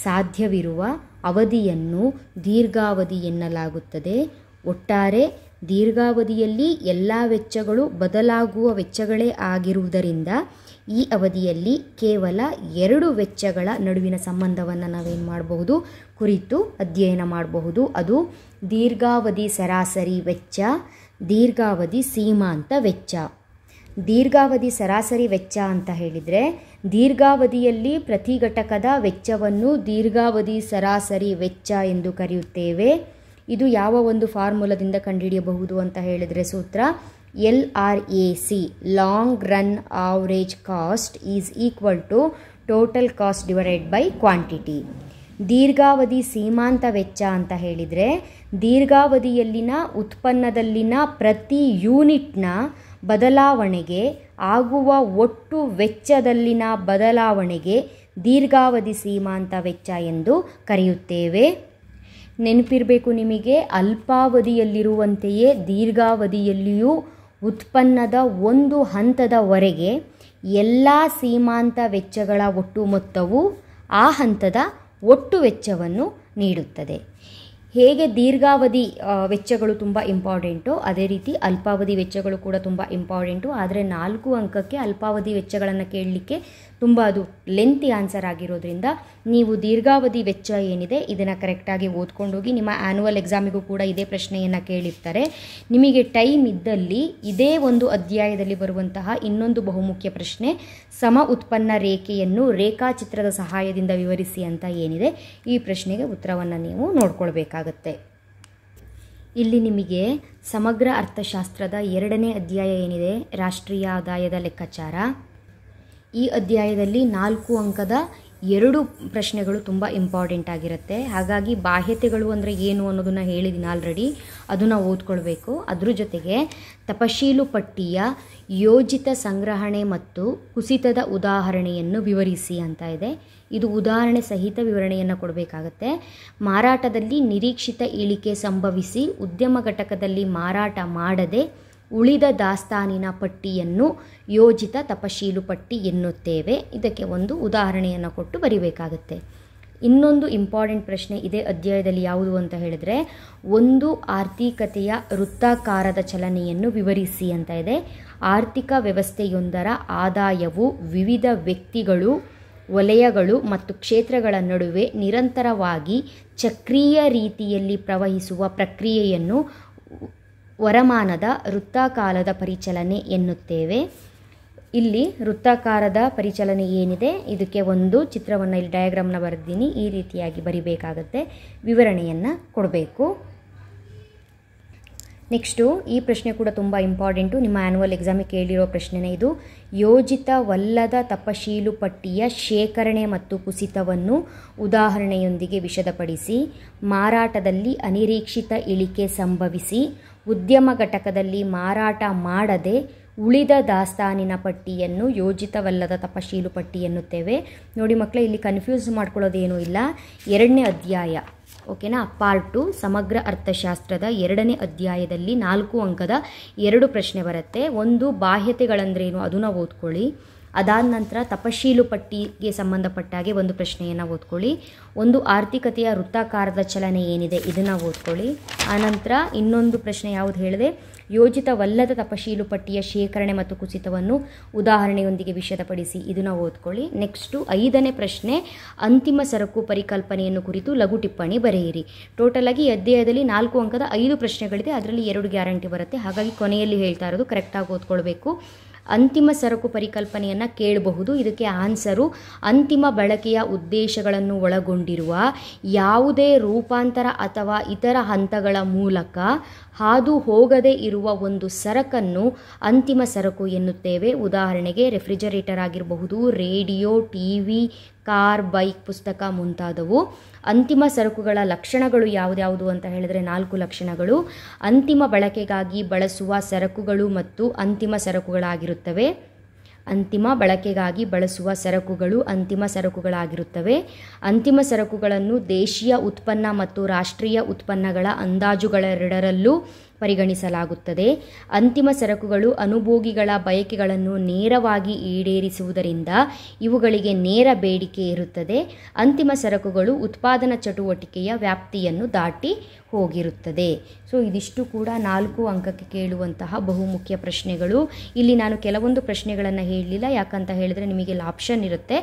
ಸಾಧ್ಯವಿರುವ ಅವಧಿಯನ್ನು ದೀರ್ಘಾವಧಿ ಎನ್ನಲಾಗುತ್ತದೆ ಒಟ್ಟಾರೆ ದೀರ್ಘಾವಧಿಯಲ್ಲಿ ಎಲ್ಲ ವೆಚ್ಚಗಳು ಬದಲಾಗುವ ವೆಚ್ಚಗಳೇ ಆಗಿರುವುದರಿಂದ ಈ ಅವಧಿಯಲ್ಲಿ ಕೇವಲ ಎರಡು ವೆಚ್ಚಗಳ ನಡುವಿನ ಸಂಬಂಧವನ್ನು ನಾವೇನು ಮಾಡಬಹುದು ಕುರಿತು ಅಧ್ಯಯನ ಮಾಡಬಹುದು ಅದು ದೀರ್ಘಾವಧಿ ಸರಾಸರಿ ವೆಚ್ಚ ದೀರ್ಘಾವಧಿ ಸೀಮಾಂತ ವೆಚ್ಚ ದೀರ್ಘಾವಧಿ ಸರಾಸರಿ ವೆಚ್ಚ ಅಂತ ಹೇಳಿದರೆ ದೀರ್ಘಾವಧಿಯಲ್ಲಿ ಪ್ರತಿ ಘಟಕದ ವೆಚ್ಚವನ್ನು ದೀರ್ಘಾವಧಿ ಸರಾಸರಿ ವೆಚ್ಚ ಎಂದು ಕರೆಯುತ್ತೇವೆ ಇದು ಯಾವ ಒಂದು ಫಾರ್ಮುಲಾದಿಂದ ಕಂಡುಹಿಡಿಯಬಹುದು ಅಂತ ಹೇಳಿದರೆ ಸೂತ್ರ L R A C long run average cost is equal to total cost divided by quantity ದೀರ್ಘಾವಧಿ ಸೀಮಾಂತ ವೆಚ್ಚ ಅಂತ ಹೇಳಿದರೆ ದೀರ್ಘಾವಧಿಯಲ್ಲಿನ ಉತ್ಪನ್ನದಲ್ಲಿನ ಪ್ರತಿ ಯೂನಿಟ್ನ ಬದಲಾವಣೆಗೆ ಆಗುವ ಒಟ್ಟು ವೆಚ್ಚದಲ್ಲಿನ ಬದಲಾವಣೆಗೆ ದೀರ್ಘಾವಧಿ ಸೀಮಾಂತ ವೆಚ್ಚ ಎಂದು ಕರೆಯುತ್ತೇವೆ ನೆನಪಿರಬೇಕು ನಿಮಗೆ ಅಲ್ಪಾವಧಿಯಲ್ಲಿರುವಂತೆಯೇ ದೀರ್ಘಾವಧಿಯಲ್ಲಿಯೂ ಉತ್ಪನ್ನದ ಒಂದು ಹಂತದವರೆಗೆ ಎಲ್ಲ ಸೀಮಾಂತ ವೆಚ್ಚಗಳ ಒಟ್ಟು ಮೊತ್ತವು ಆ ಹಂತದ ಒಟ್ಟು ವೆಚ್ಚವನ್ನು ನೀಡುತ್ತದೆ ಹೇಗೆ ದೀರ್ಘಾವಧಿ ವೆಚ್ಚಗಳು ತುಂಬ ಇಂಪಾರ್ಟೆಂಟು ಅದೇ ರೀತಿ ಅಲ್ಪಾವಧಿ ವೆಚ್ಚಗಳು ಕೂಡ ತುಂಬ ಇಂಪಾರ್ಟೆಂಟು ಆದರೆ ನಾಲ್ಕು ಅಂಕಕ್ಕೆ ಅಲ್ಪಾವಧಿ ವೆಚ್ಚಗಳನ್ನು ಕೇಳಲಿಕ್ಕೆ ತುಂಬ ಅದು ಲೆಂತಿ ಆನ್ಸರ್ ಆಗಿರೋದ್ರಿಂದ ನೀವು ದೀರ್ಘಾವಧಿ ವೆಚ್ಚ ಏನಿದೆ ಇದನ್ನು ಕರೆಕ್ಟಾಗಿ ಓದ್ಕೊಂಡೋಗಿ ನಿಮ್ಮ ಆ್ಯನುವಲ್ ಎಕ್ಸಾಮಿಗೂ ಕೂಡ ಇದೇ ಪ್ರಶ್ನೆಯನ್ನು ಕೇಳಿರ್ತಾರೆ ನಿಮಗೆ ಟೈಮ್ ಇದ್ದಲ್ಲಿ ಇದೇ ಒಂದು ಅಧ್ಯಾಯದಲ್ಲಿ ಬರುವಂತಹ ಇನ್ನೊಂದು ಬಹುಮುಖ್ಯ ಪ್ರಶ್ನೆ ಸಮ ಉತ್ಪನ್ನ ರೇಖೆಯನ್ನು ರೇಖಾಚಿತ್ರದ ಸಹಾಯದಿಂದ ವಿವರಿಸಿ ಅಂತ ಏನಿದೆ ಈ ಪ್ರಶ್ನೆಗೆ ಉತ್ತರವನ್ನು ನೀವು ನೋಡ್ಕೊಳ್ಬೇಕಾಗತ್ತೆ ಇಲ್ಲಿ ನಿಮಗೆ ಸಮಗ್ರ ಅರ್ಥಶಾಸ್ತ್ರದ ಎರಡನೇ ಅಧ್ಯಾಯ ಏನಿದೆ ರಾಷ್ಟ್ರೀಯ ಆದಾಯದ ಲೆಕ್ಕಾಚಾರ ಈ ಅಧ್ಯಾಯದಲ್ಲಿ ನಾಲ್ಕು ಅಂಕದ ಎರಡು ಪ್ರಶ್ನೆಗಳು ತುಂಬ ಇಂಪಾರ್ಟೆಂಟ್ ಆಗಿರುತ್ತೆ ಹಾಗಾಗಿ ಬಾಹ್ಯತೆಗಳು ಅಂದರೆ ಏನು ಅನ್ನೋದನ್ನು ಹೇಳಿದ್ದೀನಿ ಆಲ್ರೆಡಿ ಅದನ್ನು ಓದ್ಕೊಳ್ಬೇಕು ಅದ್ರ ಜೊತೆಗೆ ತಪಶೀಲು ಪಟ್ಟಿಯ ಯೋಜಿತ ಸಂಗ್ರಹಣೆ ಮತ್ತು ಕುಸಿತದ ಉದಾಹರಣೆಯನ್ನು ವಿವರಿಸಿ ಅಂತ ಇದೆ ಇದು ಉದಾಹರಣೆ ಸಹಿತ ವಿವರಣೆಯನ್ನು ಕೊಡಬೇಕಾಗತ್ತೆ ಮಾರಾಟದಲ್ಲಿ ನಿರೀಕ್ಷಿತ ಇಳಿಕೆ ಸಂಭವಿಸಿ ಉದ್ಯಮ ಘಟಕದಲ್ಲಿ ಮಾರಾಟ ಮಾಡದೆ ಉಳಿದ ದಾಸ್ತಾನಿನ ಪಟ್ಟಿಯನ್ನು ಯೋಜಿತ ತಪಶೀಲು ಪಟ್ಟಿ ಎನ್ನುತ್ತೇವೆ ಇದಕ್ಕೆ ಒಂದು ಉದಾಹರಣೆಯನ್ನು ಕೊಟ್ಟು ಬರೀಬೇಕಾಗುತ್ತೆ ಇನ್ನೊಂದು ಇಂಪಾರ್ಟೆಂಟ್ ಪ್ರಶ್ನೆ ಇದೇ ಅಧ್ಯಾಯದಲ್ಲಿ ಯಾವುದು ಅಂತ ಹೇಳಿದ್ರೆ ಒಂದು ಆರ್ಥಿಕತೆಯ ವೃತ್ತಾಕಾರದ ಚಲನೆಯನ್ನು ವಿವರಿಸಿ ಅಂತ ಇದೆ ಆರ್ಥಿಕ ವ್ಯವಸ್ಥೆಯೊಂದರ ಆದಾಯವು ವಿವಿಧ ವ್ಯಕ್ತಿಗಳು ವಲಯಗಳು ಮತ್ತು ಕ್ಷೇತ್ರಗಳ ನಡುವೆ ನಿರಂತರವಾಗಿ ಚಕ್ರೀಯ ರೀತಿಯಲ್ಲಿ ಪ್ರವಹಿಸುವ ಪ್ರಕ್ರಿಯೆಯನ್ನು ವರಮಾನದ ವೃತ್ತಾಕಾರದ ಪರಿಚಲನೆ ಎನ್ನುತ್ತೇವೆ ಇಲ್ಲಿ ವೃತ್ತಾಕಾರದ ಪರಿಚಲನೆ ಏನಿದೆ ಇದಕ್ಕೆ ಒಂದು ಚಿತ್ರವನ್ನು ಇಲ್ಲಿ ಡಯಾಗ್ರಾಮ್ನ ಬರೆದೀನಿ ಈ ರೀತಿಯಾಗಿ ಬರಿಬೇಕಾಗತ್ತೆ ವಿವರಣೆಯನ್ನು ಕೊಡಬೇಕು ನೆಕ್ಸ್ಟು ಈ ಪ್ರಶ್ನೆ ಕೂಡ ತುಂಬ ಇಂಪಾರ್ಟೆಂಟು ನಿಮ್ಮ ಆ್ಯನ್ಯುವಲ್ ಎಕ್ಸಾಮಿಗೆ ಕೇಳಿರೋ ಪ್ರಶ್ನೆನೇ ಇದು ಯೋಜಿತವಲ್ಲದ ತಪಶೀಲು ಪಟ್ಟಿಯ ಶೇಖರಣೆ ಮತ್ತು ಕುಸಿತವನ್ನು ಉದಾಹರಣೆಯೊಂದಿಗೆ ವಿಷದಪಡಿಸಿ ಮಾರಾಟದಲ್ಲಿ ಅನಿರೀಕ್ಷಿತ ಇಳಿಕೆ ಸಂಭವಿಸಿ ಉದ್ಯಮ ಘಟಕದಲ್ಲಿ ಮಾರಾಟ ಮಾಡದೆ ಉಳಿದ ದಾಸ್ತಾನಿನ ಪಟ್ಟಿಯನ್ನು ಯೋಜಿತವಲ್ಲದ ತಪಶೀಲು ಪಟ್ಟಿ ಎನ್ನುತ್ತೇವೆ ನೋಡಿ ಮಕ್ಕಳೇ ಇಲ್ಲಿ ಕನ್ಫ್ಯೂಸ್ ಮಾಡ್ಕೊಳ್ಳೋದೇನೂ ಇಲ್ಲ ಎರಡನೇ ಅಧ್ಯಾಯ ಓಕೆನಾ ಪಾರ್ಟ್ ಟು ಸಮಗ್ರ ಅರ್ಥಶಾಸ್ತ್ರದ ಎರಡನೇ ಅಧ್ಯಾಯದಲ್ಲಿ ನಾಲ್ಕು ಅಂಕದ ಎರಡು ಪ್ರಶ್ನೆ ಬರುತ್ತೆ ಒಂದು ಬಾಹ್ಯತೆಗಳಂದ್ರೇನು ಅದನ್ನ ಓದ್ಕೊಳ್ಳಿ ಅದಾದ ನಂತರ ತಪಶೀಲು ಪಟ್ಟಿಗೆ ಸಂಬಂಧಪಟ್ಟ ಹಾಗೆ ಒಂದು ಪ್ರಶ್ನೆಯನ್ನು ಓದ್ಕೊಳ್ಳಿ ಒಂದು ಆರ್ಥಿಕತೆಯ ವೃತ್ತಾಕಾರದ ಚಲನೆ ಏನಿದೆ ಇದನ್ನು ಓದ್ಕೊಳ್ಳಿ ಆನಂತರ ಇನ್ನೊಂದು ಪ್ರಶ್ನೆ ಯಾವುದು ಹೇಳಿದೆ ಯೋಜಿತವಲ್ಲದ ತಪಶೀಲು ಪಟ್ಟಿಯ ಶೇಖರಣೆ ಮತ್ತು ಕುಸಿತವನ್ನು ಉದಾಹರಣೆಯೊಂದಿಗೆ ವಿಷದಪಡಿಸಿ ಇದನ್ನು ಓದ್ಕೊಳ್ಳಿ ನೆಕ್ಸ್ಟು ಐದನೇ ಪ್ರಶ್ನೆ ಅಂತಿಮ ಸರಕು ಪರಿಕಲ್ಪನೆಯನ್ನು ಕುರಿತು ಲಘು ಟಿಪ್ಪಣಿ ಬರೆಯಿರಿ ಟೋಟಲ್ ಆಗಿ ಅಧ್ಯಾಯದಲ್ಲಿ ನಾಲ್ಕು ಅಂಕದ ಐದು ಪ್ರಶ್ನೆಗಳಿದೆ ಅದರಲ್ಲಿ ಎರಡು ಗ್ಯಾರಂಟಿ ಬರುತ್ತೆ ಹಾಗಾಗಿ ಕೊನೆಯಲ್ಲಿ ಹೇಳ್ತಾ ಇರೋದು ಕರೆಕ್ಟಾಗಿ ಓದ್ಕೊಳ್ಬೇಕು ಅಂತಿಮ ಸರಕು ಪರಿಕಲ್ಪನೆಯನ್ನು ಕೇಳಬಹುದು ಇದಕ್ಕೆ ಆನ್ಸರು ಅಂತಿಮ ಬಳಕೆಯ ಉದ್ದೇಶಗಳನ್ನು ಒಳಗೊಂಡಿರುವ ಯಾವುದೇ ರೂಪಾಂತರ ಅಥವಾ ಇತರ ಹಂತಗಳ ಮೂಲಕ ಹಾದು ಹೋಗದೇ ಇರುವ ಒಂದು ಸರಕನ್ನು ಅಂತಿಮ ಸರಕು ಎನ್ನುತ್ತೇವೆ ಉದಾಹರಣೆಗೆ ರೆಫ್ರಿಜರೇಟರ್ ಆಗಿರಬಹುದು radio T V car bike ಪುಸ್ತಕ ಮುಂತಾದವು ಅಂತಿಮ ಸರಕುಗಳ ಲಕ್ಷಣಗಳು ಯಾವುದ್ಯಾವುದು ಅಂತ ಹೇಳಿದರೆ ನಾಲ್ಕು ಲಕ್ಷಣಗಳು ಅಂತಿಮ ಬಳಕೆಗಾಗಿ ಬಳಸುವ ಸರಕುಗಳು ಮತ್ತು ಅಂತಿಮ ಸರಕುಗಳಾಗಿರುತ್ತವೆ ಅಂತಿಮ ಬಳಕೆಗಾಗಿ ಬಳಸುವ ಸರಕುಗಳು ಅಂತಿಮ ಸರಕುಗಳಾಗಿರುತ್ತವೆ ಅಂತಿಮ ಸರಕುಗಳನ್ನು ದೇಶೀಯ ಉತ್ಪನ್ನ ಮತ್ತು ರಾಷ್ಟ್ರೀಯ ಉತ್ಪನ್ನಗಳ ಅಂದಾಜುಗಳೆರಡರಲ್ಲೂ ಪರಿಗಣಿಸಲಾಗುತ್ತದೆ ಅಂತಿಮ ಸರಕುಗಳು ಅನುಭೋಗಿಗಳ ಬಯಕೆಗಳನ್ನು ನೇರವಾಗಿ ಈಡೇರಿಸುವುದರಿಂದ ಇವುಗಳಿಗೆ ನೇರ ಬೇಡಿಕೆ ಇರುತ್ತದೆ ಅಂತಿಮ ಸರಕುಗಳು ಉತ್ಪಾದನಾ ಚಟುವಟಿಕೆಯ ವ್ಯಾಪ್ತಿಯನ್ನು ದಾಟಿ ಹೋಗಿರುತ್ತದೆ ಸೊ ಇದಿಷ್ಟು ಕೂಡ ನಾಲ್ಕು ಅಂಕಕ್ಕೆ ಕೇಳುವಂತಹ ಬಹುಮುಖ್ಯ ಪ್ರಶ್ನೆಗಳು ಇಲ್ಲಿ ನಾನು ಕೆಲವೊಂದು ಪ್ರಶ್ನೆಗಳನ್ನು ಹೇಳಲಿಲ್ಲ ಯಾಕಂತ ಹೇಳಿದ್ರೆ ನಿಮಗೆ ಇಲ್ಲಿ ಆಪ್ಷನ್ ಇರುತ್ತೆ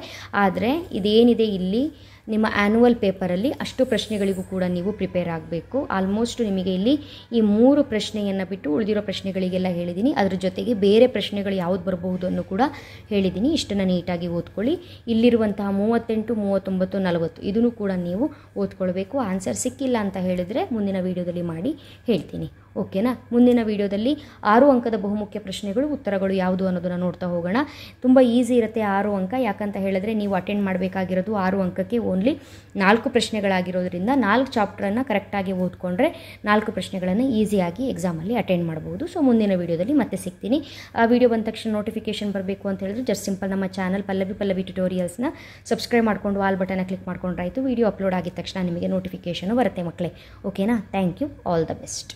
ಆದರೆ ಇದೇನಿದೆ ಇಲ್ಲಿ ನಿಮ್ಮ ಆ್ಯನ್ಯುವಲ್ ಪೇಪರಲ್ಲಿ ಅಷ್ಟು ಪ್ರಶ್ನೆಗಳಿಗೂ ಕೂಡ ನೀವು ಪ್ರಿಪೇರ್ ಆಗಬೇಕು ಆಲ್ಮೋಸ್ಟ್ ನಿಮಗೆ ಇಲ್ಲಿ ಈ ಮೂರು ಪ್ರಶ್ನೆಯನ್ನು ಬಿಟ್ಟು ಉಳಿದಿರೋ ಪ್ರಶ್ನೆಗಳಿಗೆಲ್ಲ ಹೇಳಿದ್ದೀನಿ ಅದ್ರ ಜೊತೆಗೆ ಬೇರೆ ಪ್ರಶ್ನೆಗಳು ಯಾವುದು ಬರಬಹುದು ಅನ್ನು ಕೂಡ ಹೇಳಿದ್ದೀನಿ ಇಷ್ಟನ್ನು ನೀಟಾಗಿ ಓದ್ಕೊಳ್ಳಿ ಇಲ್ಲಿರುವಂತಹ ಮೂವತ್ತೆಂಟು ಮೂವತ್ತೊಂಬತ್ತು ನಲವತ್ತು ಇದನ್ನು ಕೂಡ ನೀವು ಓದ್ಕೊಳ್ಬೇಕು ಆನ್ಸರ್ ಸಿಕ್ಕಿಲ್ಲ ಅಂತ ಹೇಳಿದರೆ ಮುಂದಿನ ವೀಡಿಯೋದಲ್ಲಿ ಮಾಡಿ ಹೇಳ್ತೀನಿ ಓಕೆನಾ ಮುಂದಿನ ವಿಡಿಯೋದಲ್ಲಿ ಆರು ಅಂಕದ ಬಹುಮುಖ್ಯ ಪ್ರಶ್ನೆಗಳು ಉತ್ತರಗಳು ಯಾವುದು ಅನ್ನೋದನ್ನು ನೋಡ್ತಾ ಹೋಗೋಣ ತುಂಬ ಈಸಿ ಇರುತ್ತೆ ಆರು ಅಂಕ ಯಾಕಂತ ಹೇಳಿದ್ರೆ ನೀವು ಅಟೆಂಡ್ ಮಾಡಬೇಕಾಗಿರೋದು ಆರು ಅಂಕಕ್ಕೆ ಓನ್ಲಿ ನಾಲ್ಕು ಪ್ರಶ್ನೆಗಳಾಗಿರೋದ್ರಿಂದ ನಾಲ್ಕು ಚಾಪ್ಟರನ್ನು ಕರೆಕ್ಟಾಗಿ ಓದ್ಕೊಂಡ್ರೆ ನಾಲ್ಕು ಪ್ರಶ್ನೆಗಳನ್ನು ಈಸಿಯಾಗಿ ಎಕ್ಸಾಮಲ್ಲಿ ಅಟೆಂಡ್ ಮಾಡ್ಬೋದು ಸೊ ಮುಂದಿನ ವಿಡಿಯೋದಲ್ಲಿ ಮತ್ತೆ ಸಿಗ್ತೀನಿ ಆ ವಿಡಿಯೋ ಬಂದ ತಕ್ಷಣ ನೋಟಿಫಿಕೇಷನ್ ಬರಬೇಕು ಅಂತ ಹೇಳಿದ್ರೆ ಜಸ್ಟ್ ಸಿಂಪಲ್ ನಮ್ಮ ಚಾನಲ್ ಪಲ್ಲವಿ ಪಲ್ಲವಿ ಟ್ಯುಟೋರಿಯಲ್ಸ್ನ ಸಬ್ಸ್ಕ್ರೈಬ್ ಮಾಡಿಕೊಂಡು ಆಲ್ ಬಟನ್ನ ಕ್ಲಿಕ್ ಮಾಡ್ಕೊಂಡ್ರಾಯಿತು ವಿಡಿಯೋ ಅಪ್ಲೋಡ್ ಆಗಿದ ತಕ್ಷಣ ನಿಮಗೆ ನೋಟಿಫಿಕೇಷನ್ ಬರುತ್ತೆ ಮಕ್ಕಳೇ ಓಕೆನಾ thank you all the best